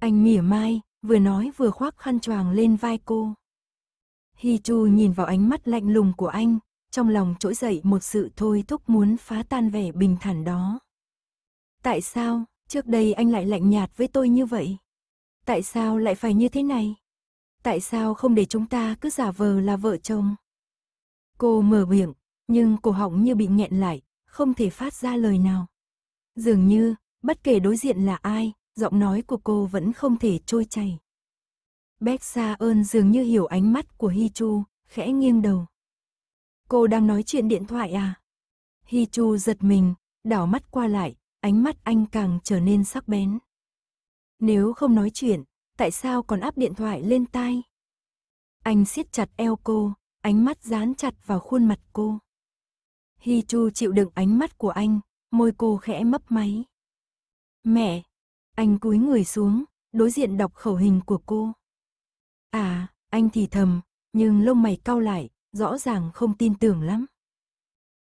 Anh mỉa mai, vừa nói vừa khoác khăn choàng lên vai cô. Hi Chu nhìn vào ánh mắt lạnh lùng của anh, trong lòng trỗi dậy một sự thôi thúc muốn phá tan vẻ bình thản đó. Tại sao, trước đây anh lại lạnh nhạt với tôi như vậy? Tại sao lại phải như thế này? Tại sao không để chúng ta cứ giả vờ là vợ chồng? Cô mở miệng, nhưng cổ họng như bị nghẹn lại, không thể phát ra lời nào. Dường như, bất kể đối diện là ai, giọng nói của cô vẫn không thể trôi chảy. Bách Sa ơn dường như hiểu ánh mắt của Hi Chu, khẽ nghiêng đầu. Cô đang nói chuyện điện thoại à? Hi Chu giật mình, đảo mắt qua lại, ánh mắt anh càng trở nên sắc bén. Nếu không nói chuyện, tại sao còn áp điện thoại lên tai? Anh siết chặt eo cô, ánh mắt dán chặt vào khuôn mặt cô. Hi Chu chịu đựng ánh mắt của anh, môi cô khẽ mấp máy. Mẹ! Anh cúi người xuống, đối diện đọc khẩu hình của cô. À, anh thì thầm, nhưng lông mày cau lại, rõ ràng không tin tưởng lắm.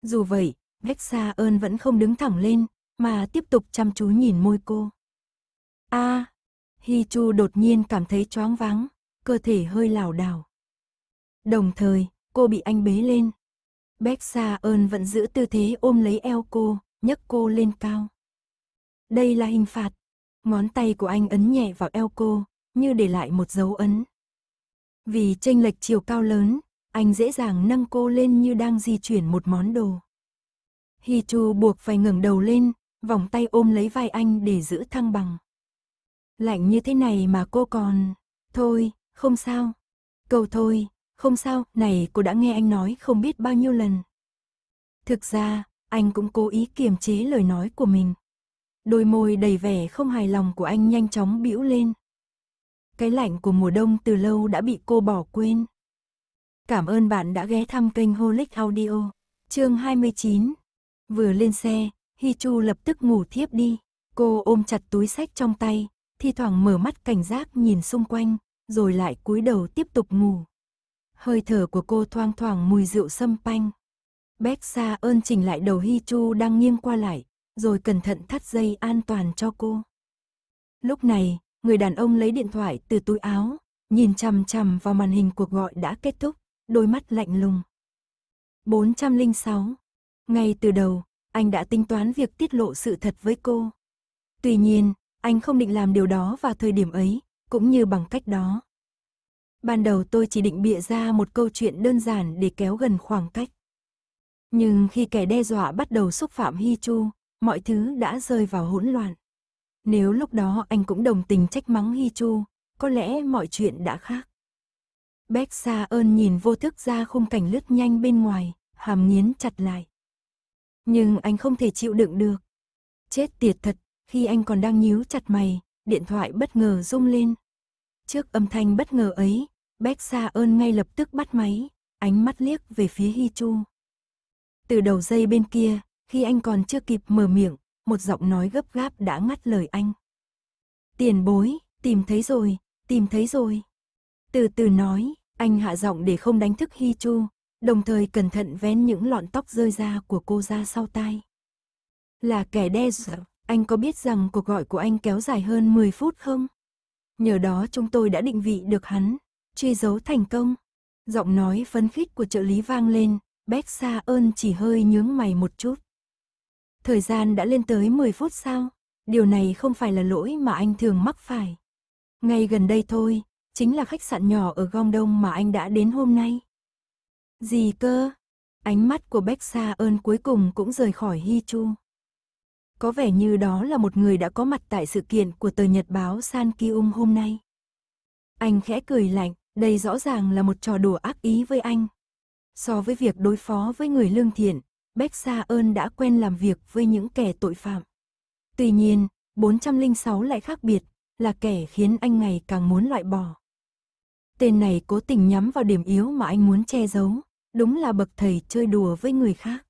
Dù vậy, Vexa ơn vẫn không đứng thẳng lên, mà tiếp tục chăm chú nhìn môi cô. A, à, Hi Chu đột nhiên cảm thấy choáng váng, cơ thể hơi lảo đảo. Đồng thời, cô bị anh bế lên. Beck Sa ơn vẫn giữ tư thế ôm lấy eo cô, nhấc cô lên cao. Đây là hình phạt. Ngón tay của anh ấn nhẹ vào eo cô, như để lại một dấu ấn. Vì chênh lệch chiều cao lớn, anh dễ dàng nâng cô lên như đang di chuyển một món đồ. Hi Chu buộc phải ngẩng đầu lên, vòng tay ôm lấy vai anh để giữ thăng bằng. Lạnh như thế này mà cô còn... Thôi, không sao. Cầu thôi, không sao, này cô đã nghe anh nói không biết bao nhiêu lần. Thực ra, anh cũng cố ý kiềm chế lời nói của mình. Đôi môi đầy vẻ không hài lòng của anh nhanh chóng bĩu lên. Cái lạnh của mùa đông từ lâu đã bị cô bỏ quên. Cảm ơn bạn đã ghé thăm kênh Holic Audio, chương 29. Vừa lên xe, Hi Chu lập tức ngủ thiếp đi. Cô ôm chặt túi sách trong tay, thi thoảng mở mắt cảnh giác nhìn xung quanh, rồi lại cúi đầu tiếp tục ngủ. Hơi thở của cô thoang thoảng mùi rượu sâm panh. Bét xa ơn chỉnh lại đầu Hi Chu đang nghiêng qua lại, rồi cẩn thận thắt dây an toàn cho cô. Lúc này, người đàn ông lấy điện thoại từ túi áo, nhìn chằm chằm vào màn hình cuộc gọi đã kết thúc, đôi mắt lạnh lùng. 406. Ngay từ đầu, anh đã tính toán việc tiết lộ sự thật với cô. Tuy nhiên, anh không định làm điều đó vào thời điểm ấy, cũng như bằng cách đó. Ban đầu tôi chỉ định bịa ra một câu chuyện đơn giản để kéo gần khoảng cách. Nhưng khi kẻ đe dọa bắt đầu xúc phạm Hi Chu, mọi thứ đã rơi vào hỗn loạn. Nếu lúc đó anh cũng đồng tình trách mắng Hi Chu, có lẽ mọi chuyện đã khác. Bách Sa ơn nhìn vô thức ra khung cảnh lướt nhanh bên ngoài, hàm nghiến chặt lại. Nhưng anh không thể chịu đựng được. Chết tiệt thật, khi anh còn đang nhíu chặt mày, điện thoại bất ngờ rung lên. Trước âm thanh bất ngờ ấy, Bách Sa ơn ngay lập tức bắt máy, ánh mắt liếc về phía Hi Chu. Từ đầu dây bên kia, khi anh còn chưa kịp mở miệng, một giọng nói gấp gáp đã ngắt lời anh. Tiền bối, tìm thấy rồi, tìm thấy rồi. Từ từ nói, anh hạ giọng để không đánh thức Hi Chu, đồng thời cẩn thận vén những lọn tóc rơi ra của cô ra sau tai. Là kẻ đe dọa, anh có biết rằng cuộc gọi của anh kéo dài hơn 10 phút không? Nhờ đó chúng tôi đã định vị được hắn, truy dấu thành công. Giọng nói phấn khích của trợ lý vang lên, Bách Sa ơn chỉ hơi nhướng mày một chút. Thời gian đã lên tới 10 phút sao? Điều này không phải là lỗi mà anh thường mắc phải. Ngay gần đây thôi, chính là khách sạn nhỏ ở Gong Đông mà anh đã đến hôm nay. Gì cơ? Ánh mắt của Bách Sa ơn cuối cùng cũng rời khỏi Hi Chu. Có vẻ như đó là một người đã có mặt tại sự kiện của tờ nhật báo San Kyung um hôm nay. Anh khẽ cười lạnh, đây rõ ràng là một trò đùa ác ý với anh, So với việc đối phó với người lương thiện, Bách Sa ơn đã quen làm việc với những kẻ tội phạm. Tuy nhiên, 406 lại khác biệt, là kẻ khiến anh ngày càng muốn loại bỏ. Tên này cố tình nhắm vào điểm yếu mà anh muốn che giấu, đúng là bậc thầy chơi đùa với người khác.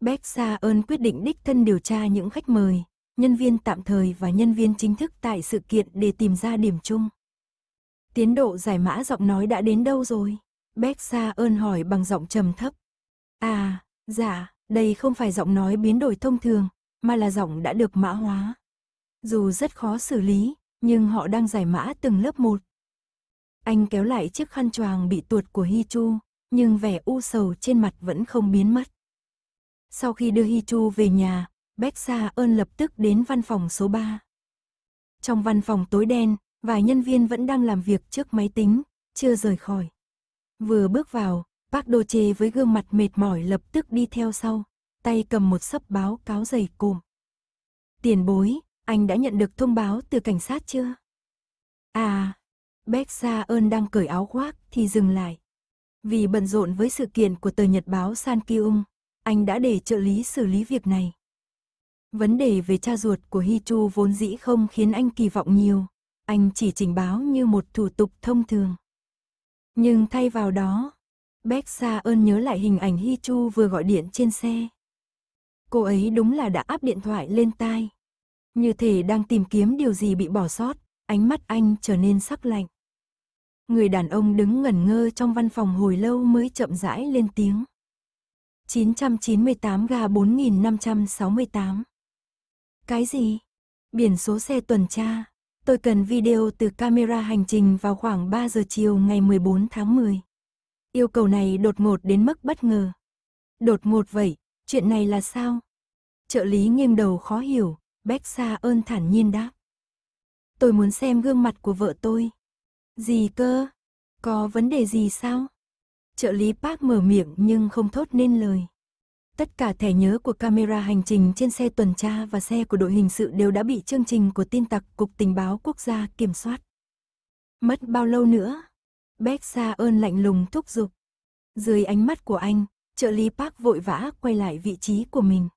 Bách Sa ơn quyết định đích thân điều tra những khách mời, nhân viên tạm thời và nhân viên chính thức tại sự kiện để tìm ra điểm chung. Tiến độ giải mã giọng nói đã đến đâu rồi? Bét Sa ơn hỏi bằng giọng trầm thấp. À, dạ, đây không phải giọng nói biến đổi thông thường, mà là giọng đã được mã hóa. Dù rất khó xử lý, nhưng họ đang giải mã từng lớp một. Anh kéo lại chiếc khăn choàng bị tuột của Hi Chu, nhưng vẻ u sầu trên mặt vẫn không biến mất. Sau khi đưa Hi Chu về nhà, Bách Sa ơn lập tức đến văn phòng số 3. Trong văn phòng tối đen, vài nhân viên vẫn đang làm việc trước máy tính, chưa rời khỏi. Vừa bước vào, Park Đô Chê với gương mặt mệt mỏi lập tức đi theo sau, tay cầm một sấp báo cáo dày cùm. Tiền bối, anh đã nhận được thông báo từ cảnh sát chưa? À, Bách Sa ơn đang cởi áo khoác thì dừng lại. Vì bận rộn với sự kiện của tờ nhật báo San Kyung, anh đã để trợ lý xử lý việc này. Vấn đề về cha ruột của Hi Chu vốn dĩ không khiến anh kỳ vọng nhiều. Anh chỉ trình báo như một thủ tục thông thường. Nhưng thay vào đó, Bách Sa ơn nhớ lại hình ảnh Hi Chu vừa gọi điện trên xe. Cô ấy đúng là đã áp điện thoại lên tai. Như thể đang tìm kiếm điều gì bị bỏ sót, ánh mắt anh trở nên sắc lạnh. Người đàn ông đứng ngẩn ngơ trong văn phòng hồi lâu mới chậm rãi lên tiếng. 998 ga 4568. Cái gì? Biển số xe tuần tra. Tôi cần video từ camera hành trình vào khoảng 3 giờ chiều ngày 14 tháng 10. Yêu cầu này đột ngột đến mức bất ngờ. Đột ngột vậy, chuyện này là sao? Trợ lý nghiêm đầu khó hiểu, Bách Sa ơn thản nhiên đáp. Tôi muốn xem gương mặt của vợ tôi. Gì cơ? Có vấn đề gì sao? Trợ lý Park mở miệng nhưng không thốt nên lời. Tất cả thẻ nhớ của camera hành trình trên xe tuần tra và xe của đội hình sự đều đã bị chương trình của tin tặc Cục Tình báo Quốc gia kiểm soát. Mất bao lâu nữa? Beck Sa ơn lạnh lùng thúc giục. Dưới ánh mắt của anh, trợ lý Park vội vã quay lại vị trí của mình.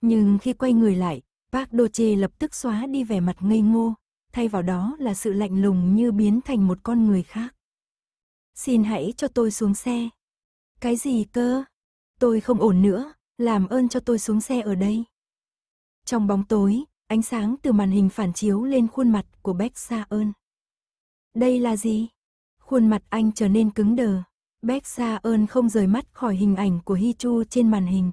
Nhưng khi quay người lại, Park Doche lập tức xóa đi vẻ mặt ngây ngô, thay vào đó là sự lạnh lùng như biến thành một con người khác. Xin hãy cho tôi xuống xe. Cái gì cơ? Tôi không ổn nữa, làm ơn cho tôi xuống xe ở đây. Trong bóng tối, ánh sáng từ màn hình phản chiếu lên khuôn mặt của Beck Sa ơn. Đây là gì? Khuôn mặt anh trở nên cứng đờ. Beck Sa ơn không rời mắt khỏi hình ảnh của Hi Chu trên màn hình.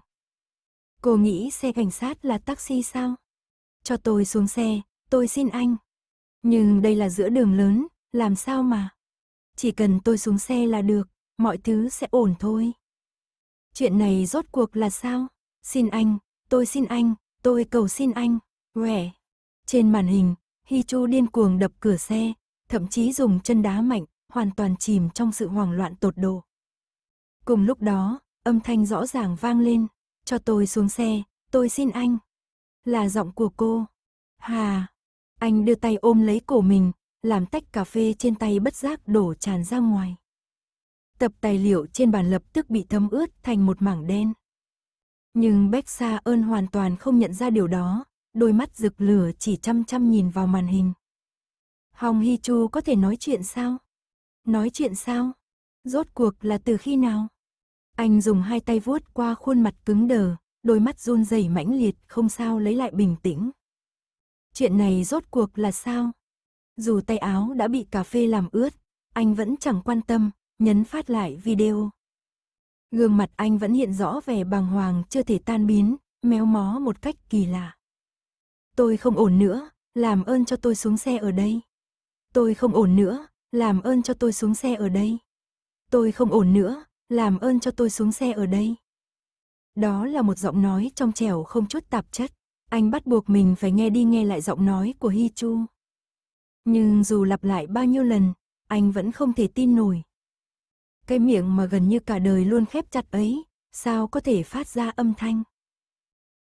Cô nghĩ xe cảnh sát là taxi sao? Cho tôi xuống xe, tôi xin anh. Nhưng đây là giữa đường lớn, làm sao mà? Chỉ cần tôi xuống xe là được, mọi thứ sẽ ổn thôi. Chuyện này rốt cuộc là sao? Xin anh, tôi xin anh, tôi cầu xin anh. Rẻ. Trên màn hình, Hi Chu điên cuồng đập cửa xe, thậm chí dùng chân đá mạnh, hoàn toàn chìm trong sự hoảng loạn tột độ. Cùng lúc đó, âm thanh rõ ràng vang lên, cho tôi xuống xe, tôi xin anh. Là giọng của cô. Hà, anh đưa tay ôm lấy cổ mình, làm tách cà phê trên tay bất giác đổ tràn ra ngoài. Tập tài liệu trên bàn lập tức bị thấm ướt thành một mảng đen. Nhưng Bách Sa ơn hoàn toàn không nhận ra điều đó, đôi mắt rực lửa chỉ chăm chăm nhìn vào màn hình. Hồng Hy Chu có thể nói chuyện sao? Nói chuyện sao? Rốt cuộc là từ khi nào? Anh dùng hai tay vuốt qua khuôn mặt cứng đờ, đôi mắt run rẩy mãnh liệt không sao lấy lại bình tĩnh. Chuyện này rốt cuộc là sao? Dù tay áo đã bị cà phê làm ướt, anh vẫn chẳng quan tâm, nhấn phát lại video. Gương mặt anh vẫn hiện rõ vẻ bàng hoàng chưa thể tan biến, méo mó một cách kỳ lạ. Tôi không ổn nữa, làm ơn cho tôi xuống xe ở đây. Tôi không ổn nữa, làm ơn cho tôi xuống xe ở đây. Tôi không ổn nữa, làm ơn cho tôi xuống xe ở đây. Đó là một giọng nói trong trẻo không chút tạp chất. Anh bắt buộc mình phải nghe đi nghe lại giọng nói của Hi Chu. Nhưng dù lặp lại bao nhiêu lần, anh vẫn không thể tin nổi, cái miệng mà gần như cả đời luôn khép chặt ấy, sao có thể phát ra âm thanh?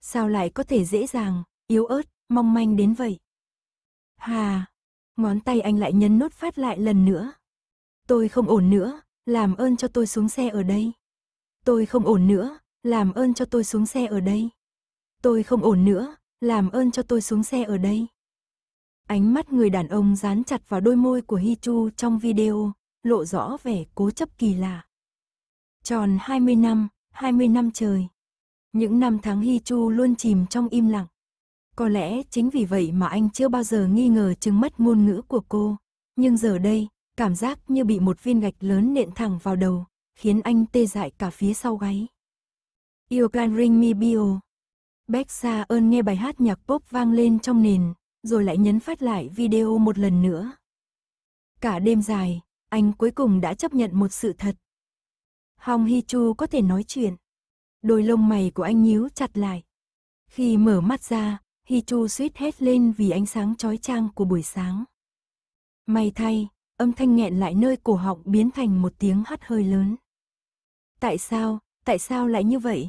Sao lại có thể dễ dàng, yếu ớt, mong manh đến vậy? Hà, ngón tay anh lại nhấn nốt phát lại lần nữa. Tôi không ổn nữa, làm ơn cho tôi xuống xe ở đây. Tôi không ổn nữa, làm ơn cho tôi xuống xe ở đây. Tôi không ổn nữa, làm ơn cho tôi xuống xe ở đây. Ánh mắt người đàn ông dán chặt vào đôi môi của Hi Chu trong video, lộ rõ vẻ cố chấp kỳ lạ. Tròn 20 năm, 20 năm trời. Những năm tháng hy Chu luôn chìm trong im lặng. Có lẽ chính vì vậy mà anh chưa bao giờ nghi ngờ chứng mất ngôn ngữ của cô. Nhưng giờ đây, cảm giác như bị một viên gạch lớn nện thẳng vào đầu, khiến anh tê dại cả phía sau gáy. yêu can ring me bio. Beck Sa ơn nghe bài hát nhạc pop vang lên trong nền, rồi lại nhấn phát lại video một lần nữa. Cả đêm dài, anh cuối cùng đã chấp nhận một sự thật. Hong Hi Chu có thể nói chuyện. Đôi lông mày của anh nhíu chặt lại. Khi mở mắt ra, Hi Chu suýt hét lên vì ánh sáng chói chang của buổi sáng. May thay, âm thanh nghẹn lại nơi cổ họng biến thành một tiếng hắt hơi lớn. Tại sao, tại sao lại như vậy?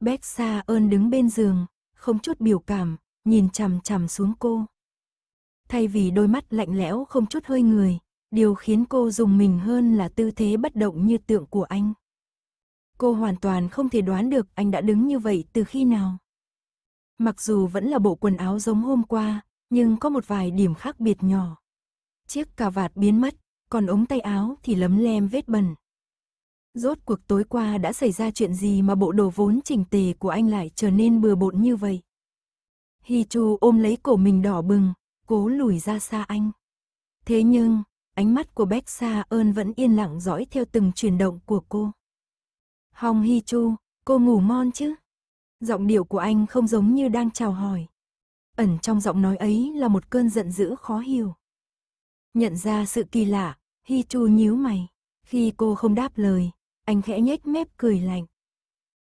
Beck Sa ơn đứng bên giường, không chút biểu cảm, nhìn chằm chằm xuống cô. Thay vì đôi mắt lạnh lẽo không chút hơi người, Điều khiến cô dùng mình hơn là tư thế bất động như tượng của anh. Cô hoàn toàn không thể đoán được anh đã đứng như vậy từ khi nào. Mặc dù vẫn là bộ quần áo giống hôm qua, nhưng có một vài điểm khác biệt nhỏ. Chiếc cà vạt biến mất, còn ống tay áo thì lấm lem vết bẩn. Rốt cuộc tối qua đã xảy ra chuyện gì mà bộ đồ vốn chỉnh tề của anh lại trở nên bừa bộn như vậy? Hi Chu ôm lấy cổ mình đỏ bừng, cố lùi ra xa anh. Thế nhưng, ánh mắt của Bách Sa ơn vẫn yên lặng dõi theo từng chuyển động của cô. Hong Hi Chu, cô ngủ mon chứ? Giọng điệu của anh không giống như đang chào hỏi. Ẩn trong giọng nói ấy là một cơn giận dữ khó hiểu. Nhận ra sự kỳ lạ, Hi Chu nhíu mày. Khi cô không đáp lời, anh khẽ nhếch mép cười lạnh.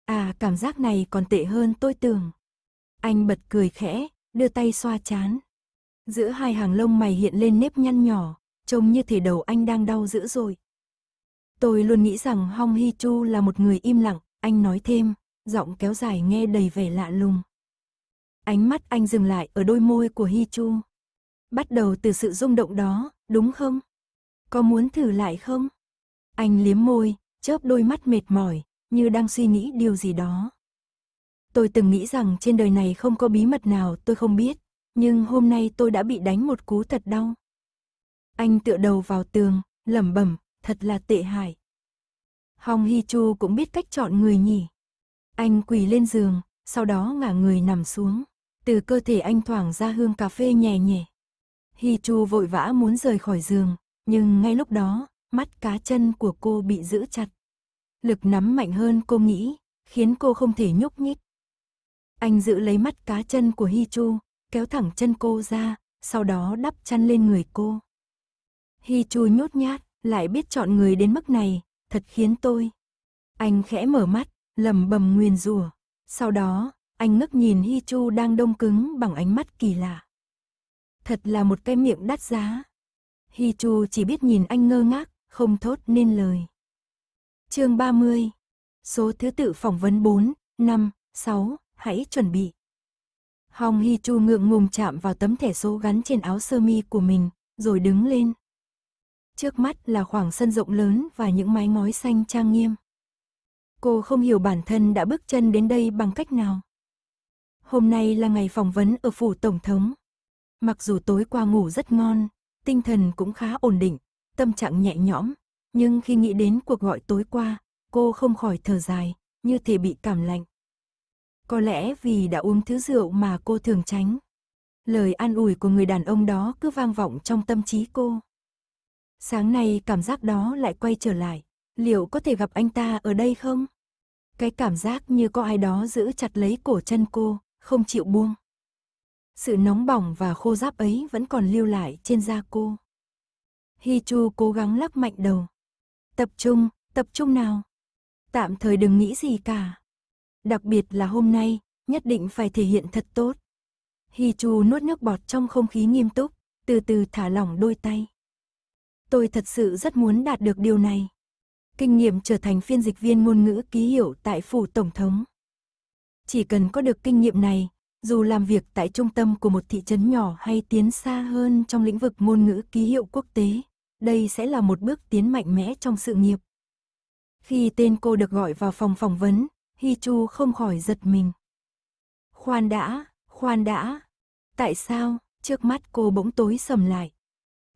À cảm giác này còn tệ hơn tôi tưởng. Anh bật cười khẽ, đưa tay xoa chán. Giữa hai hàng lông mày hiện lên nếp nhăn nhỏ, trông như thể đầu anh đang đau dữ rồi. Tôi luôn nghĩ rằng Hong Hi Chu là một người im lặng, anh nói thêm, giọng kéo dài nghe đầy vẻ lạ lùng. Ánh mắt anh dừng lại ở đôi môi của Hi Chu. Bắt đầu từ sự rung động đó, đúng không? Có muốn thử lại không? Anh liếm môi, chớp đôi mắt mệt mỏi, như đang suy nghĩ điều gì đó. Tôi từng nghĩ rằng trên đời này không có bí mật nào tôi không biết, nhưng hôm nay tôi đã bị đánh một cú thật đau. Anh tựa đầu vào tường, lẩm bẩm, thật là tệ hại. Hong Hi Chu cũng biết cách chọn người nhỉ. Anh quỳ lên giường, sau đó ngả người nằm xuống. Từ cơ thể anh thoảng ra hương cà phê nhẹ nhẹ. Hi Chu vội vã muốn rời khỏi giường, nhưng ngay lúc đó, mắt cá chân của cô bị giữ chặt. Lực nắm mạnh hơn cô nghĩ, khiến cô không thể nhúc nhích. Anh giữ lấy mắt cá chân của Hi Chu, kéo thẳng chân cô ra, sau đó đắp chăn lên người cô. Hi Chu nhút nhát, lại biết chọn người đến mức này, thật khiến tôi. Anh khẽ mở mắt, lầm bầm nguyền rủa. Sau đó, anh ngước nhìn Hi Chu đang đông cứng bằng ánh mắt kỳ lạ. Thật là một cái miệng đắt giá. Hi Chu chỉ biết nhìn anh ngơ ngác, không thốt nên lời. Chương 30. Số thứ tự phỏng vấn 4, 5, 6, hãy chuẩn bị. Hong Hi Chu ngượng ngùng chạm vào tấm thẻ số gắn trên áo sơ mi của mình, rồi đứng lên. Trước mắt là khoảng sân rộng lớn và những mái ngói xanh trang nghiêm. Cô không hiểu bản thân đã bước chân đến đây bằng cách nào. Hôm nay là ngày phỏng vấn ở phủ Tổng thống. Mặc dù tối qua ngủ rất ngon, tinh thần cũng khá ổn định, tâm trạng nhẹ nhõm. Nhưng khi nghĩ đến cuộc gọi tối qua, cô không khỏi thở dài, như thể bị cảm lạnh. Có lẽ vì đã uống thứ rượu mà cô thường tránh. Lời an ủi của người đàn ông đó cứ vang vọng trong tâm trí cô. Sáng nay cảm giác đó lại quay trở lại. Liệu có thể gặp anh ta ở đây không? Cái cảm giác như có ai đó giữ chặt lấy cổ chân cô, không chịu buông. Sự nóng bỏng và khô ráp ấy vẫn còn lưu lại trên da cô. Hi Chu cố gắng lắc mạnh đầu. Tập trung, tập trung nào. Tạm thời đừng nghĩ gì cả. Đặc biệt là hôm nay, nhất định phải thể hiện thật tốt. Hi Chu nuốt nước bọt trong không khí nghiêm túc, từ từ thả lỏng đôi tay tôi thật sự rất muốn đạt được điều này. Kinh nghiệm trở thành phiên dịch viên ngôn ngữ ký hiệu tại phủ tổng thống. Chỉ cần có được kinh nghiệm này, dù làm việc tại trung tâm của một thị trấn nhỏ hay tiến xa hơn trong lĩnh vực ngôn ngữ ký hiệu quốc tế, đây sẽ là một bước tiến mạnh mẽ trong sự nghiệp. Khi tên cô được gọi vào phòng phỏng vấn, Hi Chu không khỏi giật mình. Khoan đã, khoan đã. Tại sao, trước mắt cô bỗng tối sầm lại.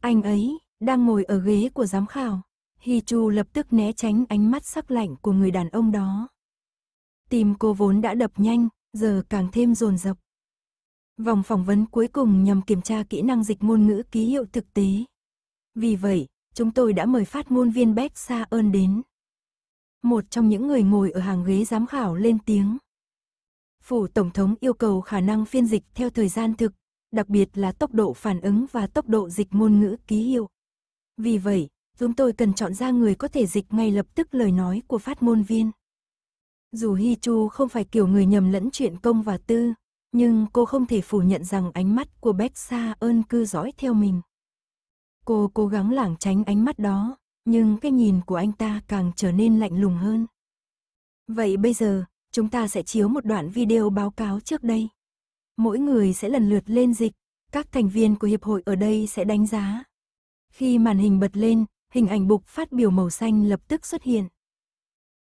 Anh ấy, đang ngồi ở ghế của giám khảo. Hi Chu lập tức né tránh ánh mắt sắc lạnh của người đàn ông đó. Tim cô vốn đã đập nhanh, giờ càng thêm dồn dập. Vòng phỏng vấn cuối cùng nhằm kiểm tra kỹ năng dịch ngôn ngữ ký hiệu thực tế. Vì vậy, chúng tôi đã mời phát ngôn viên Beck Sa ơn đến. Một trong những người ngồi ở hàng ghế giám khảo lên tiếng. Phủ Tổng thống yêu cầu khả năng phiên dịch theo thời gian thực, đặc biệt là tốc độ phản ứng và tốc độ dịch ngôn ngữ ký hiệu. Vì vậy, chúng tôi cần chọn ra người có thể dịch ngay lập tức lời nói của phát ngôn viên. Dù Hi Chu không phải kiểu người nhầm lẫn chuyện công và tư, nhưng cô không thể phủ nhận rằng ánh mắt của Bách Sa ơn cư dõi theo mình. Cô cố gắng lảng tránh ánh mắt đó, nhưng cái nhìn của anh ta càng trở nên lạnh lùng hơn. Vậy bây giờ, chúng ta sẽ chiếu một đoạn video báo cáo trước đây. Mỗi người sẽ lần lượt lên dịch, các thành viên của hiệp hội ở đây sẽ đánh giá khi màn hình bật lên, hình ảnh bục phát biểu màu xanh lập tức xuất hiện.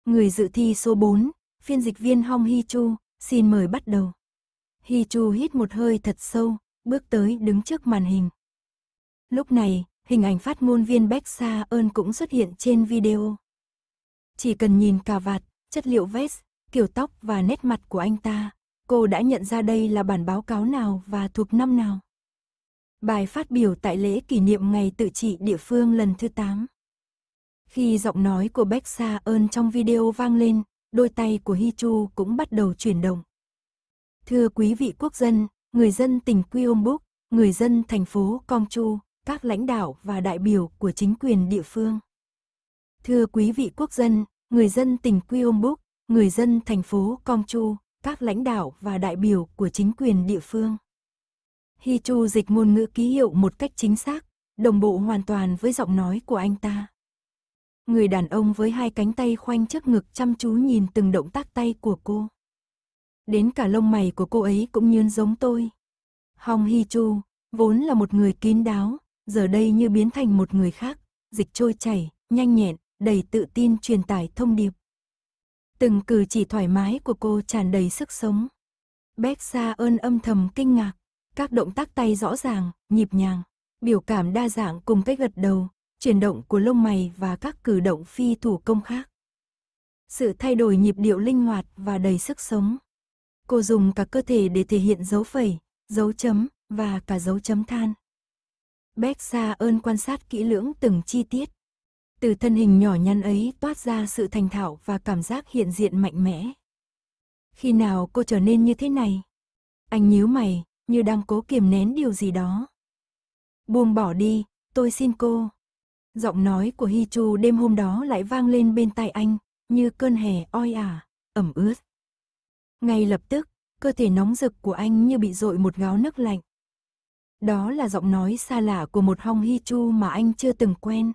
Người dự thi số 4, phiên dịch viên Hong Hi Chu, xin mời bắt đầu. Hi Chu hít một hơi thật sâu, bước tới đứng trước màn hình. Lúc này, hình ảnh phát ngôn viên Beck Sa ơn cũng xuất hiện trên video. Chỉ cần nhìn cà vạt, chất liệu vest, kiểu tóc và nét mặt của anh ta, cô đã nhận ra đây là bản báo cáo nào và thuộc năm nào. Bài phát biểu tại lễ kỷ niệm ngày tự trị địa phương lần thứ 8. Khi giọng nói của Bách Sa ơn trong video vang lên, đôi tay của Hi Chu cũng bắt đầu chuyển động. Thưa quý vị quốc dân, người dân tỉnh Quyongbuk, người dân thành phố Kong Chu, các lãnh đạo và đại biểu của chính quyền địa phương. Thưa quý vị quốc dân, người dân tỉnh Quyongbuk, người dân thành phố Kong Chu, các lãnh đạo và đại biểu của chính quyền địa phương. Hi Chu dịch ngôn ngữ ký hiệu một cách chính xác, đồng bộ hoàn toàn với giọng nói của anh ta. Người đàn ông với hai cánh tay khoanh trước ngực chăm chú nhìn từng động tác tay của cô. Đến cả lông mày của cô ấy cũng nhơn giống tôi. Hong Hi Chu, vốn là một người kín đáo, giờ đây như biến thành một người khác, dịch trôi chảy, nhanh nhẹn, đầy tự tin truyền tải thông điệp. Từng cử chỉ thoải mái của cô tràn đầy sức sống. Bách Sa ơn âm thầm kinh ngạc các động tác tay rõ ràng, nhịp nhàng, biểu cảm đa dạng cùng cách gật đầu, chuyển động của lông mày và các cử động phi thủ công khác. Sự thay đổi nhịp điệu linh hoạt và đầy sức sống. Cô dùng cả cơ thể để thể hiện dấu phẩy, dấu chấm và cả dấu chấm than. Beck xa ơn quan sát kỹ lưỡng từng chi tiết. Từ thân hình nhỏ nhắn ấy toát ra sự thành thạo và cảm giác hiện diện mạnh mẽ. Khi nào cô trở nên như thế này? Anh nhíu mày, như đang cố kiềm nén điều gì đó. Buông bỏ đi, tôi xin cô. Giọng nói của Hi Chu đêm hôm đó lại vang lên bên tai anh, như cơn hè oi ả, ẩm ướt. Ngay lập tức, cơ thể nóng rực của anh như bị dội một gáo nước lạnh. Đó là giọng nói xa lạ của một hong Hi Chu mà anh chưa từng quen.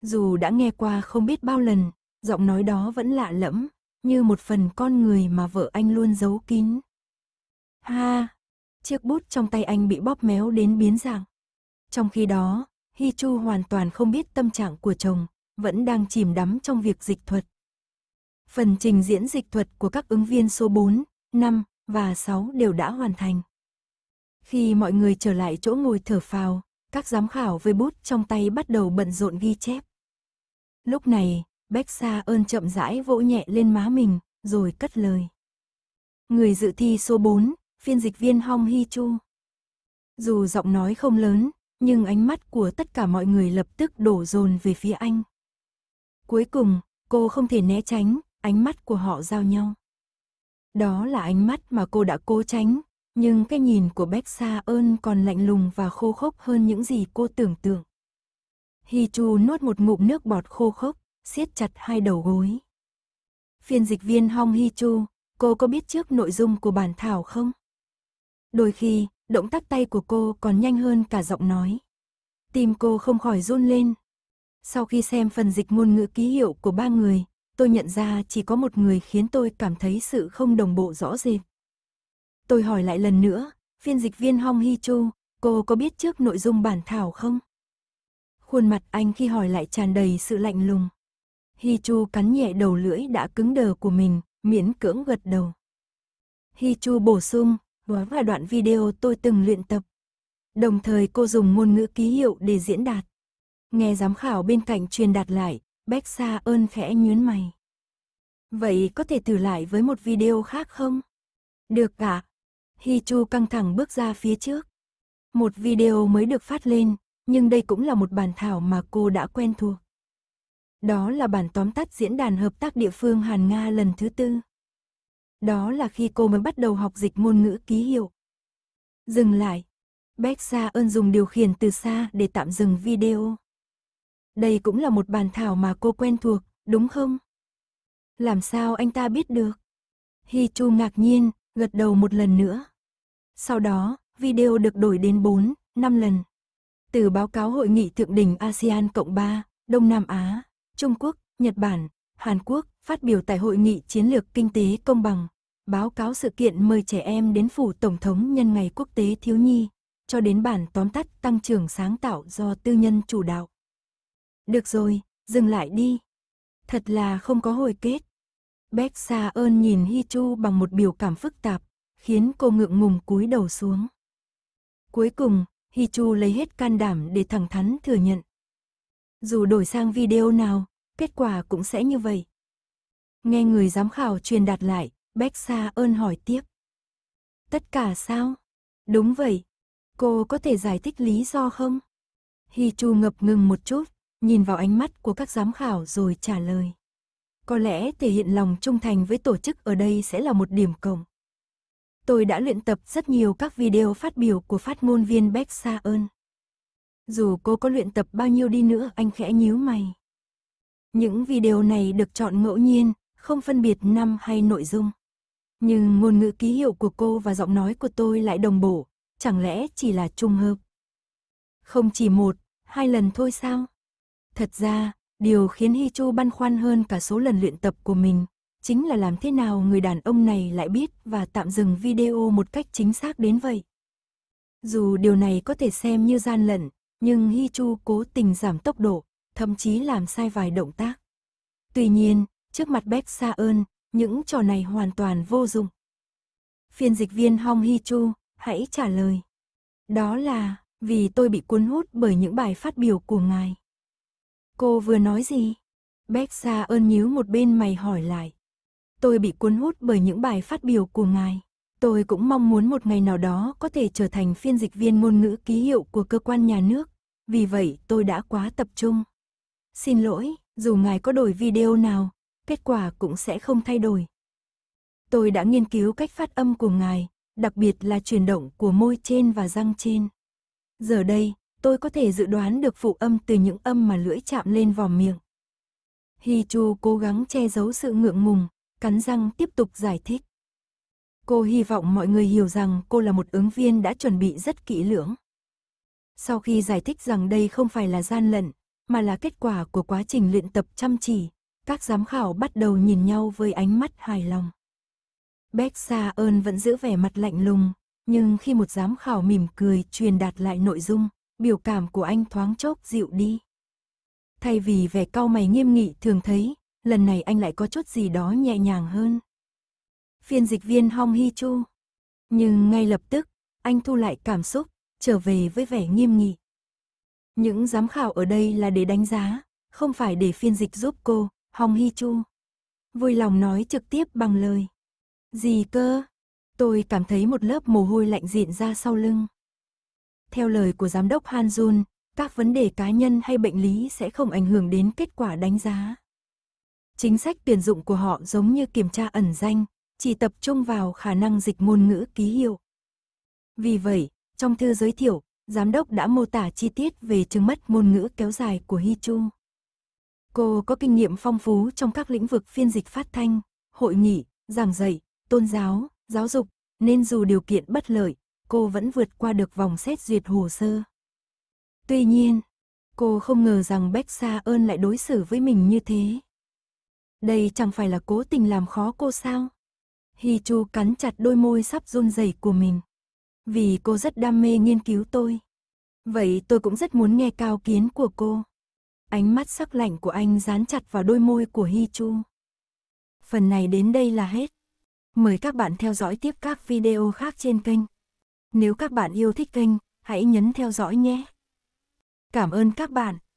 Dù đã nghe qua không biết bao lần, giọng nói đó vẫn lạ lẫm, như một phần con người mà vợ anh luôn giấu kín. Ha, chiếc bút trong tay anh bị bóp méo đến biến dạng. Trong khi đó, Hi Chu hoàn toàn không biết tâm trạng của chồng, vẫn đang chìm đắm trong việc dịch thuật. Phần trình diễn dịch thuật của các ứng viên số 4, 5 và 6 đều đã hoàn thành. Khi mọi người trở lại chỗ ngồi thở phào, các giám khảo với bút trong tay bắt đầu bận rộn ghi chép. Lúc này, Bách Sa ơn chậm rãi vỗ nhẹ lên má mình, rồi cất lời. Người dự thi số 4, phiên dịch viên Hong Hi Chu. Dù giọng nói không lớn, nhưng ánh mắt của tất cả mọi người lập tức đổ dồn về phía anh. Cuối cùng, cô không thể né tránh, ánh mắt của họ giao nhau. Đó là ánh mắt mà cô đã cố tránh, nhưng cái nhìn của Bách Sa ơn còn lạnh lùng và khô khốc hơn những gì cô tưởng tượng. Hi Chu nuốt một ngụm nước bọt khô khốc, siết chặt hai đầu gối. Phiên dịch viên Hong Hi Chu, cô có biết trước nội dung của bản thảo không? Đôi khi, động tác tay của cô còn nhanh hơn cả giọng nói. Tim cô không khỏi run lên. Sau khi xem phần dịch ngôn ngữ ký hiệu của ba người, tôi nhận ra chỉ có một người khiến tôi cảm thấy sự không đồng bộ rõ rệt. Tôi hỏi lại lần nữa, phiên dịch viên Hong Hi Chu, cô có biết trước nội dung bản thảo không? Khuôn mặt anh khi hỏi lại tràn đầy sự lạnh lùng. Hi Chu cắn nhẹ đầu lưỡi đã cứng đờ của mình, miễn cưỡng gật đầu. Hi Chu bổ sung, đó là đoạn video tôi từng luyện tập. Đồng thời cô dùng ngôn ngữ ký hiệu để diễn đạt. Nghe giám khảo bên cạnh truyền đạt lại, Bách Sa ơn khẽ nhướng mày. Vậy có thể thử lại với một video khác không? Được cả. Hi Chu căng thẳng bước ra phía trước. Một video mới được phát lên, nhưng đây cũng là một bản thảo mà cô đã quen thuộc. Đó là bản tóm tắt diễn đàn hợp tác địa phương Hàn Nga lần thứ tư. Đó là khi cô mới bắt đầu học dịch ngôn ngữ ký hiệu. Dừng lại. Beck Sa ơn dùng điều khiển từ xa để tạm dừng video. Đây cũng là một bàn thảo mà cô quen thuộc, đúng không? Làm sao anh ta biết được? Hi Chu ngạc nhiên, gật đầu một lần nữa. Sau đó, video được đổi đến 4, 5 lần. Từ báo cáo hội nghị thượng đỉnh ASEAN cộng 3, Đông Nam Á, Trung Quốc, Nhật Bản, Hàn Quốc, phát biểu tại hội nghị chiến lược kinh tế công bằng, báo cáo sự kiện mời trẻ em đến phủ Tổng thống nhân ngày quốc tế thiếu nhi, cho đến bản tóm tắt tăng trưởng sáng tạo do tư nhân chủ đạo. Được rồi, dừng lại đi. Thật là không có hồi kết. Bách Sa ơn nhìn Hi Chu bằng một biểu cảm phức tạp, khiến cô ngượng ngùng cúi đầu xuống. Cuối cùng, Hi Chu lấy hết can đảm để thẳng thắn thừa nhận. Dù đổi sang video nào, kết quả cũng sẽ như vậy. Nghe người giám khảo truyền đạt lại, Bách Sa ơn hỏi tiếp. Tất cả sao? Đúng vậy. Cô có thể giải thích lý do không? Hi Chu ngập ngừng một chút, nhìn vào ánh mắt của các giám khảo rồi trả lời. Có lẽ thể hiện lòng trung thành với tổ chức ở đây sẽ là một điểm cộng. Tôi đã luyện tập rất nhiều các video phát biểu của phát ngôn viên Beck Sa ơn. Dù cô có luyện tập bao nhiêu đi nữa anh khẽ nhíu mày. Những video này được chọn ngẫu nhiên, không phân biệt năm hay nội dung. Nhưng ngôn ngữ ký hiệu của cô và giọng nói của tôi lại đồng bộ, chẳng lẽ chỉ là trùng hợp? Không chỉ một, hai lần thôi sao? Thật ra, điều khiến Hi Chu băn khoăn hơn cả số lần luyện tập của mình, chính là làm thế nào người đàn ông này lại biết và tạm dừng video một cách chính xác đến vậy. Dù điều này có thể xem như gian lận, nhưng Hi Chu cố tình giảm tốc độ, thậm chí làm sai vài động tác. Tuy nhiên, trước mặt Bách Sa ơn, những trò này hoàn toàn vô dụng. Phiên dịch viên Hong Hi Chu, hãy trả lời. Đó là, vì tôi bị cuốn hút bởi những bài phát biểu của ngài. Cô vừa nói gì? Bách Sa ơn nhíu một bên mày hỏi lại. Tôi bị cuốn hút bởi những bài phát biểu của ngài. Tôi cũng mong muốn một ngày nào đó có thể trở thành phiên dịch viên ngôn ngữ ký hiệu của cơ quan nhà nước. Vì vậy tôi đã quá tập trung. Xin lỗi, dù ngài có đổi video nào, kết quả cũng sẽ không thay đổi. Tôi đã nghiên cứu cách phát âm của ngài, đặc biệt là chuyển động của môi trên và răng trên. Giờ đây, tôi có thể dự đoán được phụ âm từ những âm mà lưỡi chạm lên vòm miệng. Hi Chu cố gắng che giấu sự ngượng ngùng, cắn răng tiếp tục giải thích. Cô hy vọng mọi người hiểu rằng cô là một ứng viên đã chuẩn bị rất kỹ lưỡng. Sau khi giải thích rằng đây không phải là gian lận, mà là kết quả của quá trình luyện tập chăm chỉ. Các giám khảo bắt đầu nhìn nhau với ánh mắt hài lòng. Beck Sa ơn vẫn giữ vẻ mặt lạnh lùng, nhưng khi một giám khảo mỉm cười truyền đạt lại nội dung, biểu cảm của anh thoáng chốc dịu đi. Thay vì vẻ cau mày nghiêm nghị thường thấy, lần này anh lại có chút gì đó nhẹ nhàng hơn. Phiên dịch viên Hong Hi Chu. Nhưng ngay lập tức, anh thu lại cảm xúc, trở về với vẻ nghiêm nghị. Những giám khảo ở đây là để đánh giá, không phải để phiên dịch giúp cô, Hồng Hy Chu. Vui lòng nói trực tiếp bằng lời. Gì cơ? Tôi cảm thấy một lớp mồ hôi lạnh diện ra sau lưng. Theo lời của giám đốc Han Jun, các vấn đề cá nhân hay bệnh lý sẽ không ảnh hưởng đến kết quả đánh giá. Chính sách tuyển dụng của họ giống như kiểm tra ẩn danh, chỉ tập trung vào khả năng dịch ngôn ngữ ký hiệu. Vì vậy, trong thư giới thiệu, Giám đốc đã mô tả chi tiết về chứng mất ngôn ngữ kéo dài của Hi Chu. Cô có kinh nghiệm phong phú trong các lĩnh vực phiên dịch phát thanh, hội nghị, giảng dạy, tôn giáo, giáo dục, nên dù điều kiện bất lợi, cô vẫn vượt qua được vòng xét duyệt hồ sơ. Tuy nhiên, cô không ngờ rằng Beck Sa ơn lại đối xử với mình như thế. Đây chẳng phải là cố tình làm khó cô sao? Hi Chu cắn chặt đôi môi sắp run rẩy của mình vì cô rất đam mê nghiên cứu tôi. Vậy tôi cũng rất muốn nghe cao kiến của cô. Ánh mắt sắc lạnh của anh dán chặt vào đôi môi của Hi Chu. Phần này đến đây là hết. Mời các bạn theo dõi tiếp các video khác trên kênh. Nếu các bạn yêu thích kênh, hãy nhấn theo dõi nhé. Cảm ơn các bạn.